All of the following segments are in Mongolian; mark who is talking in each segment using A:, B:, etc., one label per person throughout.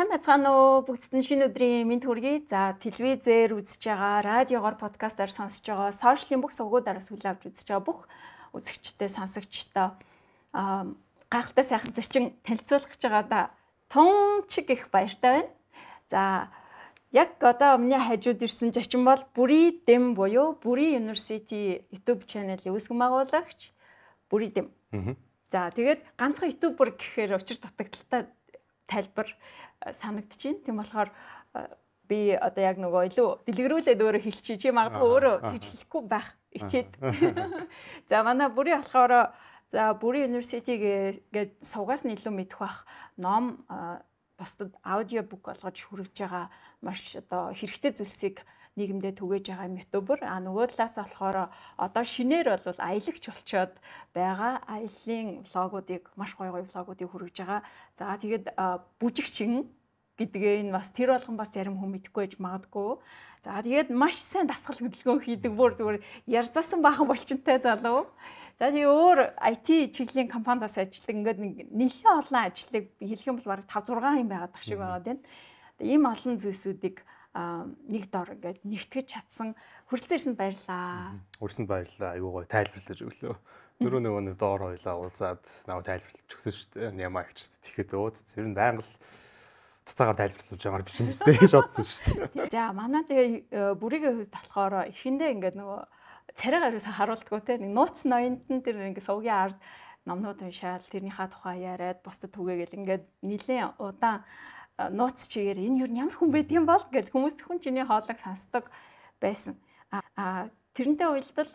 A: Сайн бацгаана уу? Бүгдд нь шинэ өдрийн мэнд хүргэе. За, телевизээр үзэж байгаа, радиогоор подкастаар сонсож байгаа, сошиалын бүх сувгуудаар сүлээ авч үзэж байгаа бүх үзэгчтэй, сонсогчтой аа гайхалтай сайхан зочин танилцуулах гэж байгаа да. Тун чиг их баяртай байна. За, яг одоо өмнө хажууд ирсэн зочин бол Бүри Дэм буюу Бүри University YouTube channel-ийн үүсгэн байгуулагч Бүри Дэм. За, тэгээд ганцхан YouTube бүр гэхээр учир дутагдaltaй тайлбар э, санагдчихээн. Тийм болохоор э, би одоо яг нөгөө илүү дэлгэрүүлээд өөрөө хэлчихье. Чи магадгүй өөрөө тэгж хэлэхгүй байх ичээд. За манай бүрийн болохоор за бүрийн университиг гээд сувгаас нь илүү мэдэх бах ном э, бусдад аудио бук олгож хүргэж байгаа маш одоо хэрэгтэй зүйлсийг нийгэмдээ түгэж байгаа ютубер. А нөгөө талаас болохоор одоо шинээр бол аялагч болчоод байгаа. Аяллаа влогуудыг маш гоё гоё влогуудыг хүргэж байгаа. За тэгээд бүжигчин гэдгээ энэ бас тэр болгон бас зарим хүн мэдэхгүй байж магадгүй. За тэгээд маш сайн дасгал хөдөлгөөн хийдэг бүр зүгээр ярзаасан баахан болчинтай залуу. За тэгээ өөр IT чиглэлийн компанид бас ажилладаг. Ингээд нэг нэлээд олон ажлыг хэлэх юм бол бараг 5 6 юм байгаад тах шиг байгаад байна. Ийм олон зүйлсүүдийг нэг дор ингээд нэгтгэж чадсан хүрэлцэн ирсэнд баярлаа.
B: Хүрсэнд баярлаа. Аюу гоё тайлбарлаж өглөө. Дөрөв нөгөө нэг доор хойлоо уулзаад наваа тайлбарлаж өгсөн шүү дээ. Няма агчд. Тэгэхэд өөц зэр нь байнга л цацаагаар тайлбарлуулж байгаа биш юм шүү дээ. Шодсон шүү дээ.
A: За манай тэгээ э, бүрийн хувьд болохоор эхэндээ ингээд нөгөө царай гаруусаа харуулдгуу те нэг нууц ноёнд нь тэр ингээд сувгийн ард номнууд уншаал тэрнийхээ тухай яриад бусдад түгээгээл ингээд нэлээд удаан нууц чигээр энэ юу ямар хүн байдгийн бол гэж хүмүүс хүн чиний хоолыг сонсдог байсан. А тэрнтэй уялдал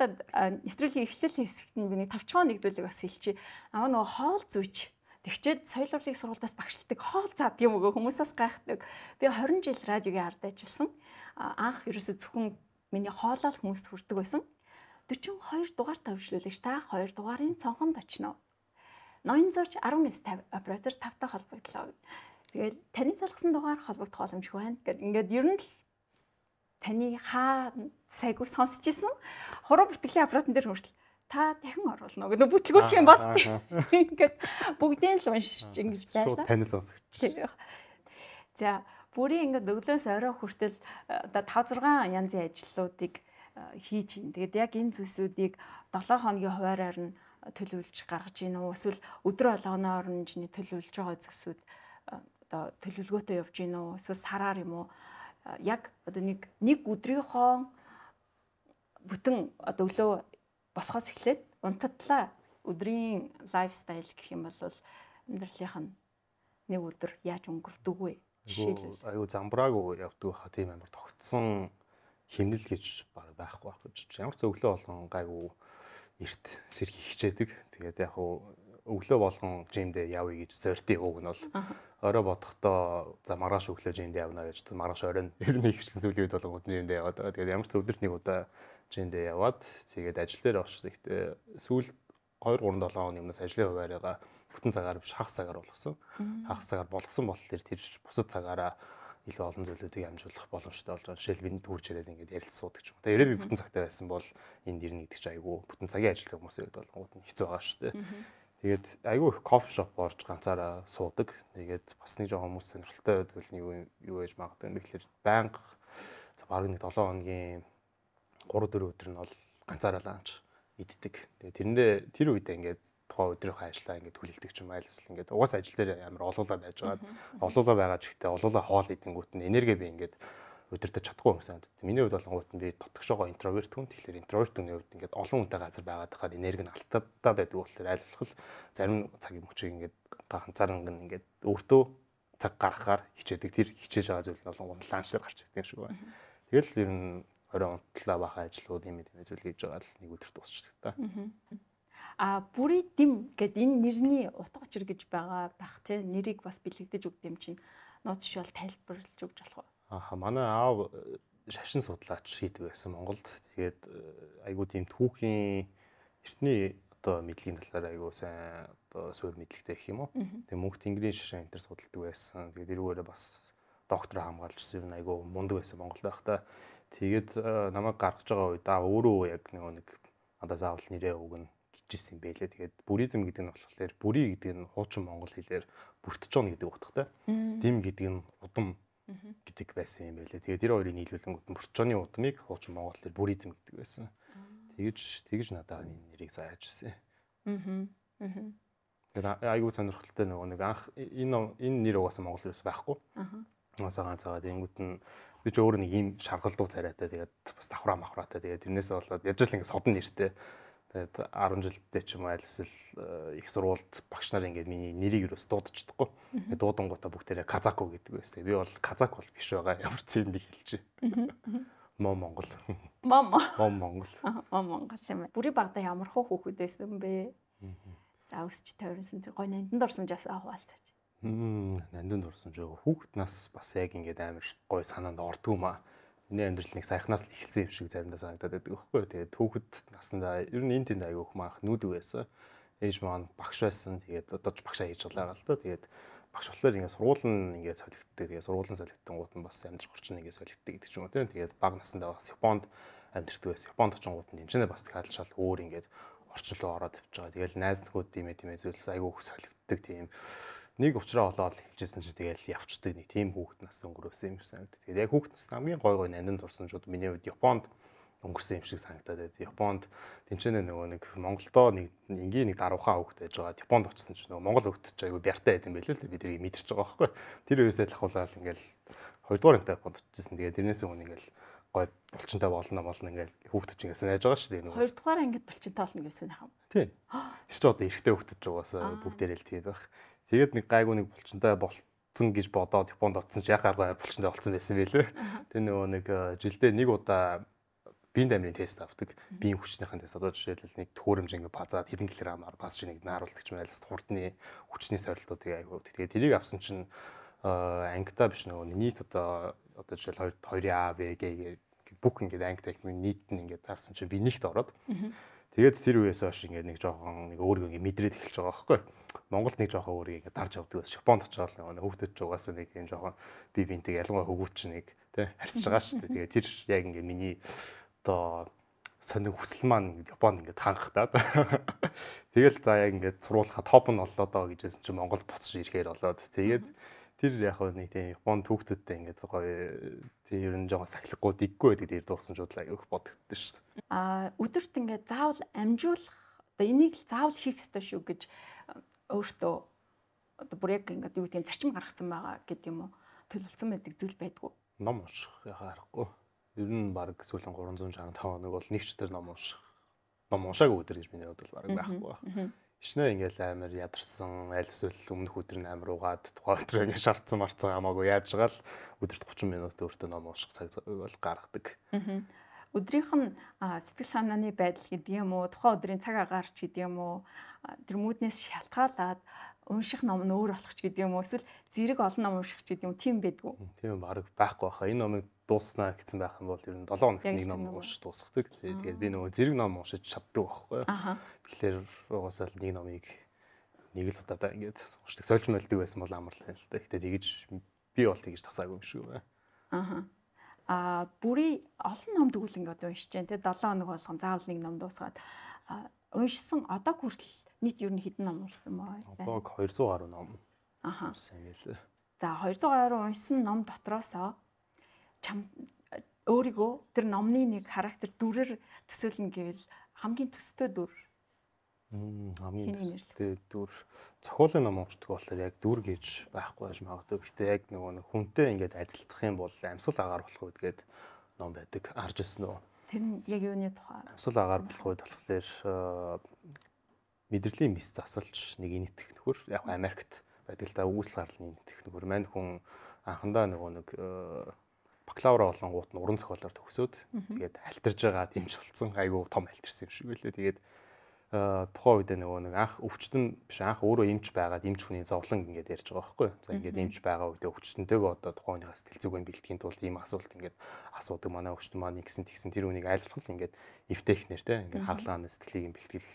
A: нэвтрүүлгийн эхлэл хэсэгт нь би нэг тавчгаа нэг зүйлийг бас хэлчихье. Аа нөгөө хоол зүйч Тэгчээд соёл урлагийн сургуультаас багшилдаг хоол зад юм өгөө хүмүүсээс гайхдаг. Би 20 жил радиогийн ард ажилласан. Анх ерөөсө зөвхөн миний хоолол хүмүүст хүрдэг байсан. 42 дугаар тавьшлуулагч та 2 дугаарын цонхонд очно. 910 50 оператор тавтай холбогдлоо. Тэгээд таны салгасан дугаар холбогдох боломжгүй байна. Гэт ингээд ер нь л таны хаа сайгүй сонсож исэн хуруу бүртгэлийн аппаратн дээр хүртэл та дахин оруулна гэдэг бүтлгүүт юм бол ингээд бүгдийн л уншиж ингэж байлаа. Танил сонсогч. За бүрийн ингээд өглөөс орой хүртэл э, одоо 5 6 янзын ажлуудыг э, хийж ин. Тэгээд яг энэ зүйлсүүдийг 7 хоногийн хуваараар нь төлөвлөж гаргаж ийн үү эсвэл өдөр болгоноор нь чиний төлөвлөж байгаа зүйлсүүд одоо төлөвлөгөөтэй явж гин үү эсвэл сараар юм уу яг одоо нэг нэг өдрийнхөө бүтэн одоо өглөө босхоос эхлээд унтадлаа өдрийн лайфстайл гэх юм бол амьдралынх нь нэг өдөр яаж өнгөрдөг вэ? Жишээлбэл
B: аюу замбрааг явдаг хаа тийм амар тогтсон химнэл гэж баг байхгүй байхгүй ч ямар ч өглөө болгон гайгүй эрт сэрхи хичээдэг. Тэгээд яг хуу өглөө болгон жимдээ явъя гэж зорьтыг уг нь бол орой бодохдоо за маргааш өглөө жинд явна гэж маргааш орой нь ер нь ихсэн сүлийн үед болгоод жинд яваад байгаа. Тэгээд ямар ч өдөрт нэг удаа жинд яваад тэгээд ажил дээр очсон. Э, сүүл 2 3 7 оны өмнөөс ажлын хуваарьгаа бүтэн цагаар биш хагас цагаар болгосон. Хагас цагаар болгосон болохоор тэр бусад цагаараа илүү олон зүйлүүдийг амжуулах боломжтой болж байгаа. Жишээл бинд төрж ирээд ингээд ярил суудаг ч юм. Тэгээ ерөө би бүтэн цагтай байсан бол энд ирнэ гэдэг чинь айгүй бүтэн цагийн ажил хүмүүсээ хэд болгоод нь хэцүү байгаа шүү дээ. Тэгээд айгүй их кофе шоп орж ганцаараа суудаг. Тэгээд бас нэг жоохон хүмүүс сонирхолтой зүйл нь юу юу ээж магадгүй юм бэ гэхээр банк за баг нэг 7 хоногийн 3 4 өдөр нь бол ганцаараа ланч иддэг. Тэгээд тэрэндээ тэр үедээ ингээд тухайн өдрийнхөө ажлаа ингээд хүлээлдэг ч юм айлс ингээд угаас ажил дээр амар олоолаа байж байгаа. Олоолаа байгаа ч ихтэй олоолаа хоол идэнгүүт нь энерги би ингээд удирдах чадахгүй юм санагдав. Миний хувьд болонгууд нь би дотгошоогоо интроверт хүн. Тэгэхээр интроверт хүний хувьд ингээд олон хүнтэй газар байгаад тахаар энерги нь алтадаад байдаг болохоор аль болох зарим цагийн мөчийг ингээд ганцаарнг нь ингээд өөртөө цаг гаргахаар хичээдэг. Тэр хичээж байгаа зүйл нь болон ланчлаар гарч ирдэг шүү байна. Тэгэл ер нь орой унтлаа баха ажлууд юм ийм зүйл хийж байгаа л нэг өдөр дуусчихдаг та.
A: А бүрий дэм гэд энэ нэрний утга учир гэж байгаа бах тий нэрийг бас бэлэгдэж өгд юм чинь нууц шиг бол тайлбарлаж өгч болох уу?
B: Аа манай аав э, шашин судлаач хийдэг байсан Монголд. Тэгээд э, айгуу тийм түүхийн эртний одоо мэдлийн талаар айгуу сайн одоо суур мэдлэгтэй гэх юм уу. Тэгээд мөнх тэнгэрийн шашин энэ төр судалдаг байсан. Тэгээд эргүүрээ бас доктор хамгаалжсэн юм айгуу мундаг байсан Монголд байхдаа. Тэгээд э, намайг гаргаж байгаа үед аа өөрөө яг нэг надад заавал нэрээ өгнө бичижсэн юм байлээ. Тэгээд бүридм гэдэг нь болохоор бүри гэдэг нь хуучин монгол хэлээр бүртж байгаа гэдэг утгатай. Дим гэдэг нь удам гэдэг байсан юм байлээ. Тэгээд тэр хоёрын нийлүүлэнгүүд нь Бурчооны удмыг хуучин Монгол төр бүрийдэм гэдэг байсан. Тэгж тэгж надад энэ нэрийг зааж ирсэн.
A: Аа. Тэгээд
B: айгүй сонирхолтой нөгөө нэг анх энэ энэ нэр угаасаа Монгол төрөөс байхгүй. Аа. Угаасаа ганцаагаа тэнгууд нь би ч өөрөө нэг ийм шаргалдуу царайтай тэгээд бас давхраа махраатай тэгээд тэрнээсээ болоод яж л ингэ содн нэртэй. Аа Тэгээд 10 жилдээ ч юм уу аль эсвэл э, их сургуульд багш нар ингээд миний нэрийг юус дуудчихдаггүй. Тэгээд дуудангуудаа бүгдээрээ казако гэдэг байсан. Би бол казак бол биш байгаа. Ямар ч юм би хэлчихэ. Мом Монгол. Мом. Мом Монгол.
A: Мом Монгол юм байна. Бүрий багада ямар хөө хүүхэд байсан бэ? За өсч тойронсон тэр гой нандин дурсамжаас хуваалцаач.
B: Мм, нандин дурсамж хүүхэд нас бас яг ингээд амар гой санаанд ордгоо маа миний амьдрал нэг саяхнаас л эхэлсэн юм шиг заримдаа санагдаад байдаг өгөхгүй. Тэгээд түүхэд насандаа ер нь энэ тэнд аягүй их маах нүүдүү байсан. Ээж маань багш байсан. Тэгээд одоо ч багшаа хийж байгаа л да. Тэгээд багш болохоор ингээд сургууль нь ингээд солигддаг. Тэгээд сургууль нь солигдсангууд нь бас амьдрах орчин ингээд солигддаг гэдэг ч юм уу тийм. Тэгээд баг насандаа бас Японд амьдэрдэг байсан. Японд очингууд нь тэнцэнэ бас дахиад шал өөр ингээд орчин руу ороод явж байгаа. Тэгэл найз нөхөд димэ димэ зүйлс айгүй их солигддаг тийм нэг ухраа олоод хэлжсэн чи тэгээл явчдаг нэг тийм хүүхэд нас өнгөрөөсөн юм санагдав. Тэгээд яг хүүхэд нас хамгийн гой гой нандин турсанчууд миний хувьд Японд өнгөрсөн юм шиг санагдаад байд. Японд тэнцэнэ нөгөө нэг Монголдоо нэг энгийн нэг даруухаа хөвгт байж байгаа. Японд очсон чинь нөгөө Монгол хөвгт ч айгүй бяртай байт юм байл л бид тэрийг мэдэрч байгаа байхгүй. Тэр үеэсээ лахуулаад ингээл хоёрдугаар ангитай Японд очсон. Тэгээд тэрнээс өмнө ингээл гой булчинтай болно болно ингээл хүүхдч ингээс найж байгаа шүү дээ нөгөө.
A: Хоёрдугаар ангид булчинтай болно гэсэн юм.
B: Тийм. Тэр ч одоо эрэгтэй хүүхдч байгаасаа бүгдээрээ л тэгээд байх. Тэгээд нэг гайгүй нэг булчинтай болцсон гэж бодоод Японд оцсон ч яг гаргаа булчинтай болцсон байсан байлээ. Тэр нөгөө нэг э, жилдээ нэг удаа биеийн дамны тест авдаг. Биеийн хүчнийхэн тест. Одоо жишээлбэл нэг төхөөрөмж ингэ базаад хэдэн килограммаар базж нэг нааруулдаг ч мэлс хурдны хүчний сорилтуудыг айгуу. Тэгээд тэрийг авсан чинь э, ангита биш нөгөө нийт одоо одоо жишээл 2 2 АВГ гэдэг бүх ингэ ангита их нийт нь ингэ таарсан чинь би нэгт ороод тэгээд тэр үеэс хойш ингэ нэг жоохон нэг өөр ингэ мэдрээд эхэлж байгаа байхгүй юу? Монголд нэг жоохон өөр ингэ дарж явдаг байсан. Японд очиод нэг хүүхдүүд ч угаасаа нэг юм жоохон бие биентэйг ялангуяа хөвгүүч нэг тий харьцаж байгаа шүү дээ. Тэгээ тэр яг ингэ миний одоо сонир хүсэл маань Японд ингээд хангахтаад. Тэгэл за яг ингээд сурулахаа топ нь боллоо доо гэжсэн чинь Монгол буцаж ирэхээр болоод тэгээд тэр яг нэг тийм Японд хүүхдүүдтэй ингээд гоё тийм ер нь жоохон сахилахгүй дэггүй байдаг дээр дуурсан шууд л өгөх бодогдсон шүү дээ.
A: Аа өдөрт ингээд заавал амжуулах одоо энийг л заавал хийх ёстой шүү гэж өөртөө одоо бүр яг ингээд юу гэдгийг зарчим гаргацсан байгаа гэдэг юм уу төлөвлөсөн байдаг зүйл байдгүй.
B: Ном унших яхаа харахгүй. Ер нь баг сүүлийн 365 хоног бол нэг ч төр ном унших. Ном уншаагүй өдөр гэж миний бодвол баг байхгүй байна. Ичнээ ингээл амар ядарсан, аль эсвэл өмнөх өдөр нь амар угаад тухайн өдөр ингээд шаардсан марцсан хамаагүй яаж жагаал өдөрт 30 минут өөртөө ном унших цаг бол гаргадаг
A: өдрийнх нь сэтгэл санааны байдал гэдэг юм уу, тухайн өдрийн цаг агаарч гэдэг юм уу, тэр мүүднээс шалтгаалаад унших ном нь өөр болох ч гэдэг юм уу эсвэл зэрэг олон ном унших ч гэдэг юм тийм байдгүй.
B: Тийм баг байхгүй баха. Энэ номыг дууснаа гэсэн байх юм бол ер нь 7 хоногт нэг ном уншиж дуусгадаг. Тэгээд би нөгөө зэрэг ном уншиж чаддаг байхгүй. Тэгэхээр угаасаа л нэг номыг нэг л удаа ингээд уншдаг сольж мэлдэг байсан бол амар л байна л да. Гэтэ тэгэж би бол тэгэж тасаагүй юм шиг байна.
A: Аа а бүрий олон ном төгөл ингээд уншиж जैन те 7 хоног болгон заавал нэг ном дуусгаад уншсан одоо хүртэл нийт ер нь хэдэн ном уншсан баа? Одоо
B: 200 гаруй ном. Аха. Сайн л.
A: За 200 гаруй уншсан ном дотроосоо чам өөрийгөө тэр номны нэг характер дүрээр төсөөлнө гэвэл хамгийн төстэй дүр
B: хамгийн тэгээд дүр цохиолын ном уншдаг болохоор яг дүр гэж байхгүй байж магадгүй. Гэтэ яг нөгөө нэг хүнтэй ингээд адилдах юм бол амьсгал агаар болох үед гээд ном байдаг. Арж ирсэн үү?
A: Тэр нь яг юуны тухай?
B: Амьсгал агаар болох үед болохоор э, мэдрэлийн мис засалж нэг энэ техникөр яг Америкт байдаг л та үүсэл гаралны энэ техникөр мань хүн анхандаа нөгөө нэг э, бакалавра болонгууд нь уран зохиолоор төгсөөд тэгээд альтарж байгаа юм шиг болсон. Айгу том альтарсан юм шиг байлээ. Тэгээд Э, тухайн үед нөгөө нэг анх өвчтөн биш анх өөрөө эмч байгаад эмч хүний зовлон ингээд ярьж байгаа байхгүй. За ингээд эмч байгаа үедээ өвчтөнтэйгээ одоо тухайн хүний сэтгэл зүгэнд бэлтгэхийн тулд ийм асуулт ингээд асуудаг манай өвчтөн маань нэгсэн тэгсэн тэр үнийг айлтгал ингээд эвтэхнэр те ингээд хаглааны сэтгэлийг бэлтгэл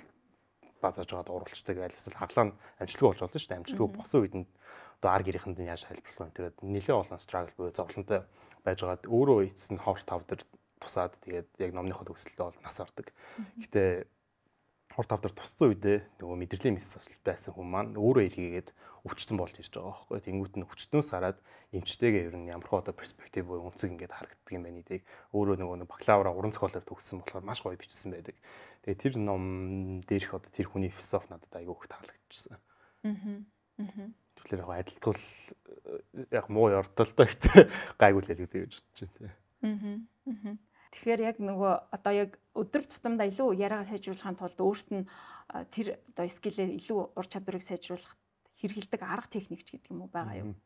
B: базааж байгаад уралчдаг айлсэл хаглаан амжилтгүй болж болно шүү дээ. Амжилтгүй босон үед нь одоо ар гэрийнхэнд нь яаж хэлбэрлэх вэ? Тэгээд нэлээд олон struggle буюу зовлонтой байжгаад өөрөө эцэс нь ховт тавдар тусаад тэгээд яг номныхоо төгсөлдөө бол нас ордог. Гэтэ хор тавдар тусцсан үедээ нөгөө мэдрэлийн мэс байсан хүмүүс маань өөрөө эргээгээд өвчтөн болж ирж байгаа байхгүй. Тэнгүүт нь өвчтөнөөс хараад эмчтэйгээ ер нь ямархуу одоо перспектив буюу өнцөг ингээд харагддаг юм байна гэдэг. Өөрөө нөгөө нэг бакалавра уран зохиолоор төгссөн болохоор маш гоё бичсэн байдаг. Тэгээ тэр ном дээрх одоо тэр хүний философи надад айгүй их таалагдчихсан.
A: Аа. Аа.
B: Тэгэхээр яг адилтгуул яг муу ярдтал та гэхдээ гайгүй л хэлэгдэв гэж бодож байна.
A: Аа. Аа. Тэгэхээр яг нөгөө одоо яг өдөр тутамдаа илүү яриагаа сайжруулахын тулд өөрт нь тэр одоо скиллээ илүү ур чадварыг сайжруулах хэрэгэлдэг арга техникч гэдэг юм уу байгаа юм.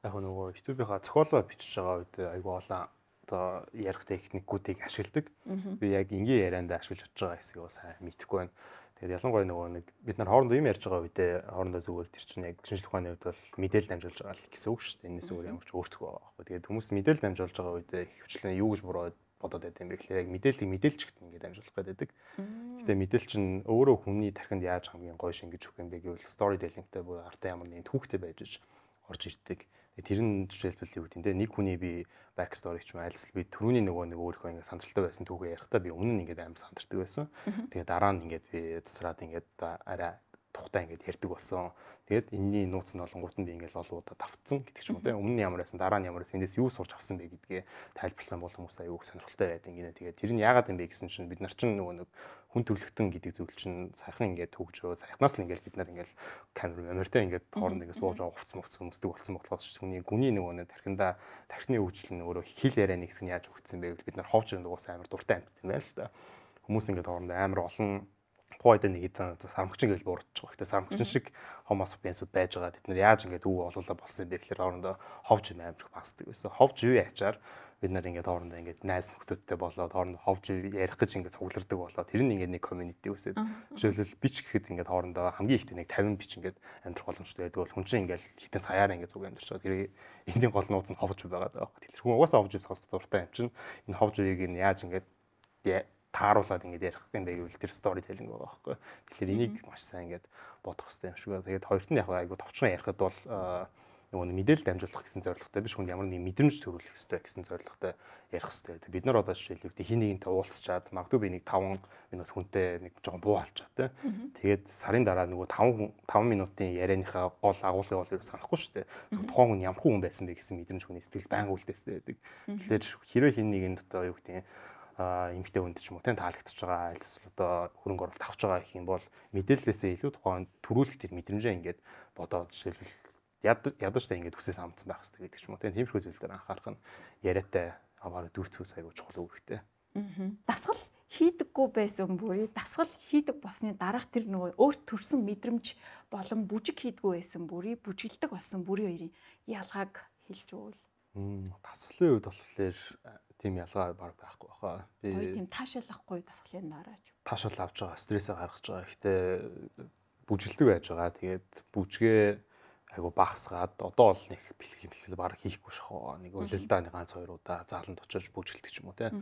B: Яг нөгөө YouTube-ийнхаа зохиолоо бичиж байгаа үед айгүй олон одоо ярих техникүүдийг ашигладаг. Би яг ингийн ярианд ашиглаж чадж байгаа хэсгийг бол сайн мэдхгүй байна. Тэгэхээр ялангуяа нөгөө нэг бид нар хоорондоо юм ярьж байгаа үедээ хоорондоо зүгээр тэр чинь яг шинжлэх ухааны үед бол мэдээлэл дамжуулж байгаа л гэсэн үг шүү дээ. Энэс өөр ямар ч өөрчлөхгүй байгаа байхгүй. Тэгээд хүмүүс мэдээлэл дамжуулж байгаа үедээ хөвчлэн юу гэж буруу бодоод байт юм бэ гэхлээр яг мэдээллийг мэдээлчгэд ингээд амжуулах гэдэг. Гэтэ мэдээлч нь өөрөө хүний тархинд яаж хамгийн гоё шингэж өгөх юм бэ гэвэл story telling-тэй бүр ардаа ямар нэгэн түүхтэй байж орж ирдэг. Тэр нь жишээлбэл юу гэдэг нэг хүний би back story ч юм альс би түрүүний нөгөө нэг өөрийнхөө ингээд сандралтай байсан түүхээ ярихдаа би өмнө нь ингээд амар сандардаг байсан. Тэгээ дараа нь ингээд би засраад ингээд арай тухтай ингээд ярьдаг болсон. Тэгээд энэний нууц нь олонгууд нь ингээл олон удаа давтсан гэдэг ч юм уу тийм өмнө нь ямар байсан дараа нь ямар байсан эндээс юу сурч авсан бэ гэдгээ тайлбарлах юм бол хүмүүс аюу их сонирхолтой байдаг ингээд тэгээд тэр нь яагаад юм бэ гэсэн чинь бид нар чинь нөгөө нэг хүн төрлөختөн гэдэг зүйл чинь сайхан ингээд төгжөө сайхнаас л ингээд бид нар ингээд камер камертай ингээд хооронд ингээд сууж байгаа хувц мовц хүмүүсдэг болсон болохоос хүний гүний нөгөө нэг тархинда тархины өвчлөл нь өөрөө хил ярианы хэсэг нь яаж өгцсөн бэ бид нар ховч нугаас амар дуртай амт юм байл л да хүмүүс ингээд хоорондоо амар олон хуваада нэг хэдэн сармөгчин гэж буурч байгаа. Гэтэ сармөгчин шиг homo sapiens-уд байж байгаа. Бид нэр яаж ингээд өв олоолаа болсон юм бэ гэхээр орондоо ховж юм амирх басдаг байсан. Ховж юу ячаар бид нар ингээд хоорондоо ингээд найз нөхдөдтэй болоод хоорондоо ховж ярих гэж ингээд цуглардаг болоод тэр нь ингээд нэг community үсээд жишээлбэл бич гэхэд ингээд хоорондоо хамгийн ихдээ нэг 50 бич ингээд амьдрах боломжтой байдаг бол хүн чинь ингээд хитэн саяар ингээд зүг амьдарч байгаа. Тэр эндийн гол нууц нь ховж байгаад байгаа. Тэр хүн угаасаа ховж явсаас дуртай юм чинь энэ ховж үеийг нь яаж ингээд тааруулаад ингээд ярих юм байвал тэр сторителлинг байгаа байхгүй. Тэгэхээр энийг маш сайн ингээд бодох хэрэгтэй юм шиг байна. Тэгээд хоёрт нь яг айгуу товчхон ярихад бол нөгөө мэдээлэл дамжуулах гэсэн зорилготой биш хүн ямар нэг мэдрэмж төрүүлэх хэрэгтэй гэсэн зорилготой ярих хэрэгтэй. Бид нар одоо жишээлбэл хин нэгнтэй уулзчаад магадгүй би нэг 5 минут хүнтэй нэг жоохон буу алчаад тий. Тэгээд сарын дараа нөгөө 5 5 минутын ярианыхаа гол агуулгыг бол ерөөс санахгүй шүү дээ. Тухайн хүн ямар хүн байсан бэ гэсэн мэдрэмж хүний сэтгэл байнга үлдээстэй байдаг. Тэгэхээр хэрвээ хин нэгэнд одоо юу гэдэг нь эмгтэй хүнд ч юм уу тийм таалагдчихж байгаа альс одоо хөрөнгө оруулалт авч байгаа гэх юм бол мэдээллээсээ илүү тухайн төрүүлэх тэр мэдрэмжээ ингээд бодоод жишээлбэл ядаж та ингээд хүсээс амцсан байх хэрэгтэй гэдэг ч юм уу тийм тиймэрхүү зүйл дээр анхаарах нь яриатай аваар дүүцүү сайгүй чухал үүрэгтэй.
A: Аа. Дасгал хийдэггүй байсан бүрий дасгал хийдэг болсны дараах тэр нөгөө өөрт төрсэн мэдрэмж болон бүжиг хийдэггүй байсан бүрий бүжиглдэг болсон бүрий хоёрын ялгааг хэлж өгвөл.
B: Дасгалын үед болохоор тийм ялгаа баг байхгүй баха. Би тийм
A: таашаалахгүй дасгалын дараач.
B: Таашаал авч байгаа, стрессээ гаргаж байгаа. Гэхдээ бүжгэлдэг байж байгаа. Тэгээд бүжгээ айгу багсгаад одоо бол нэг бэлгийн бэлгэл баг хийхгүй шахаа. Нэг уйлдаа нэг ганц хоёр удаа зааланд очиж бүжгэлдэг ч юм уу те.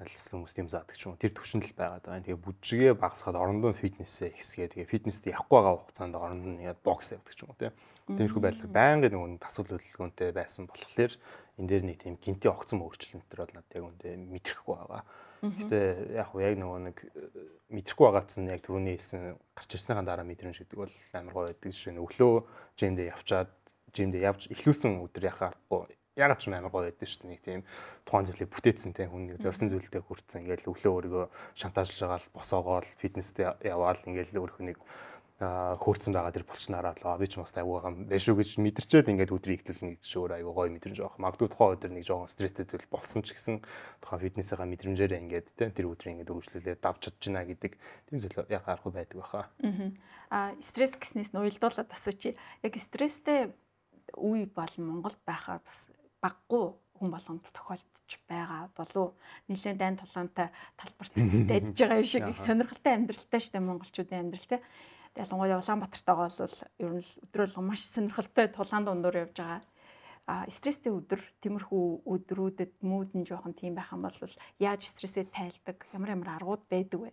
B: Альсан хүмүүс тийм заадаг ч юм уу. Тэр төвшнл байгаад байгаа. Тэгээд бүжгээ багсгаад орондоо фитнесээ ихсгээ. Тэгээд фитнест явахгүй байгаа хугацаанд орондоо нэг бокс явдаг ч юм уу те. Mm -hmm Тиймэрхүү байдлаар байнгын нөгөө тасгал хөдөлгөөнтэй байсан болохоор энэ дээр нэг тийм гинти огцом өөрчлөлтөр бол надад яг үндэ мэдрэхгүй байгаа. Гэтэ яг хуу яг нөгөө нэг э, мэдрэхгүй байгаац нь яг түрүүний хэлсэн гарч ирснийхаа дараа мэдрэмж гэдэг бол амар гоё байдаг жишээ нь өглөө жимдээ явчаад жимдээ явж эхлүүлсэн өдөр яхаа аргагүй яг ч амар гоё байдаг шүү дээ. Нэг тийм тухайн зүйлийг бүтээсэн тийм хүн нэг зорьсон зүйлдээ хүрсэн. Ингээл өглөө өөрийгөө шантаажлж байгаа л босоогоо л фитнестэй яваал ингээл өөрийнхөө нэг хөөрцөн байгаа тэр булчнаараа л би ч бас айгүй байгаа юм биш үү гэж мэдэрчээд ингээд өдрийг ихлүүлнэ гэж өөр айгүй гоё мэдрэмж авах. Магадгүй тухайн өдөр нэг жоохон стресстэй зүйл болсон ч гэсэн тухайн фитнесээгаа мэдрэмжээрээ ингээд тэр өдрийг ингээд өргөжлүүлээд давч чадж байна гэдэг тийм зүйл яг харахгүй байдаг баха.
A: Аа стресс гэснээс нь уйлдуулаад асуучи. Яг стресстэй үе бол Монголд байхаар бас баггүй хүн болгонд тохиолдож байгаа болов нэлээд айн тулаантай талбарт дайдж байгаа юм шиг их сонирхолтой амьдралтай штэ монголчуудын амьдрал те. Тэ ялангуяа Улаанбаатартайгаа бол ер нь өдрөөлгөн маш сонирхолтой тулаан дундуур явж байгаа. А стресстэй өдөр, тиймэрхүү өдрүүдэд мууд нь жоохон тийм байх юм бол яаж стрессээ тайлдаг, ямар ямар аргууд байдаг вэ?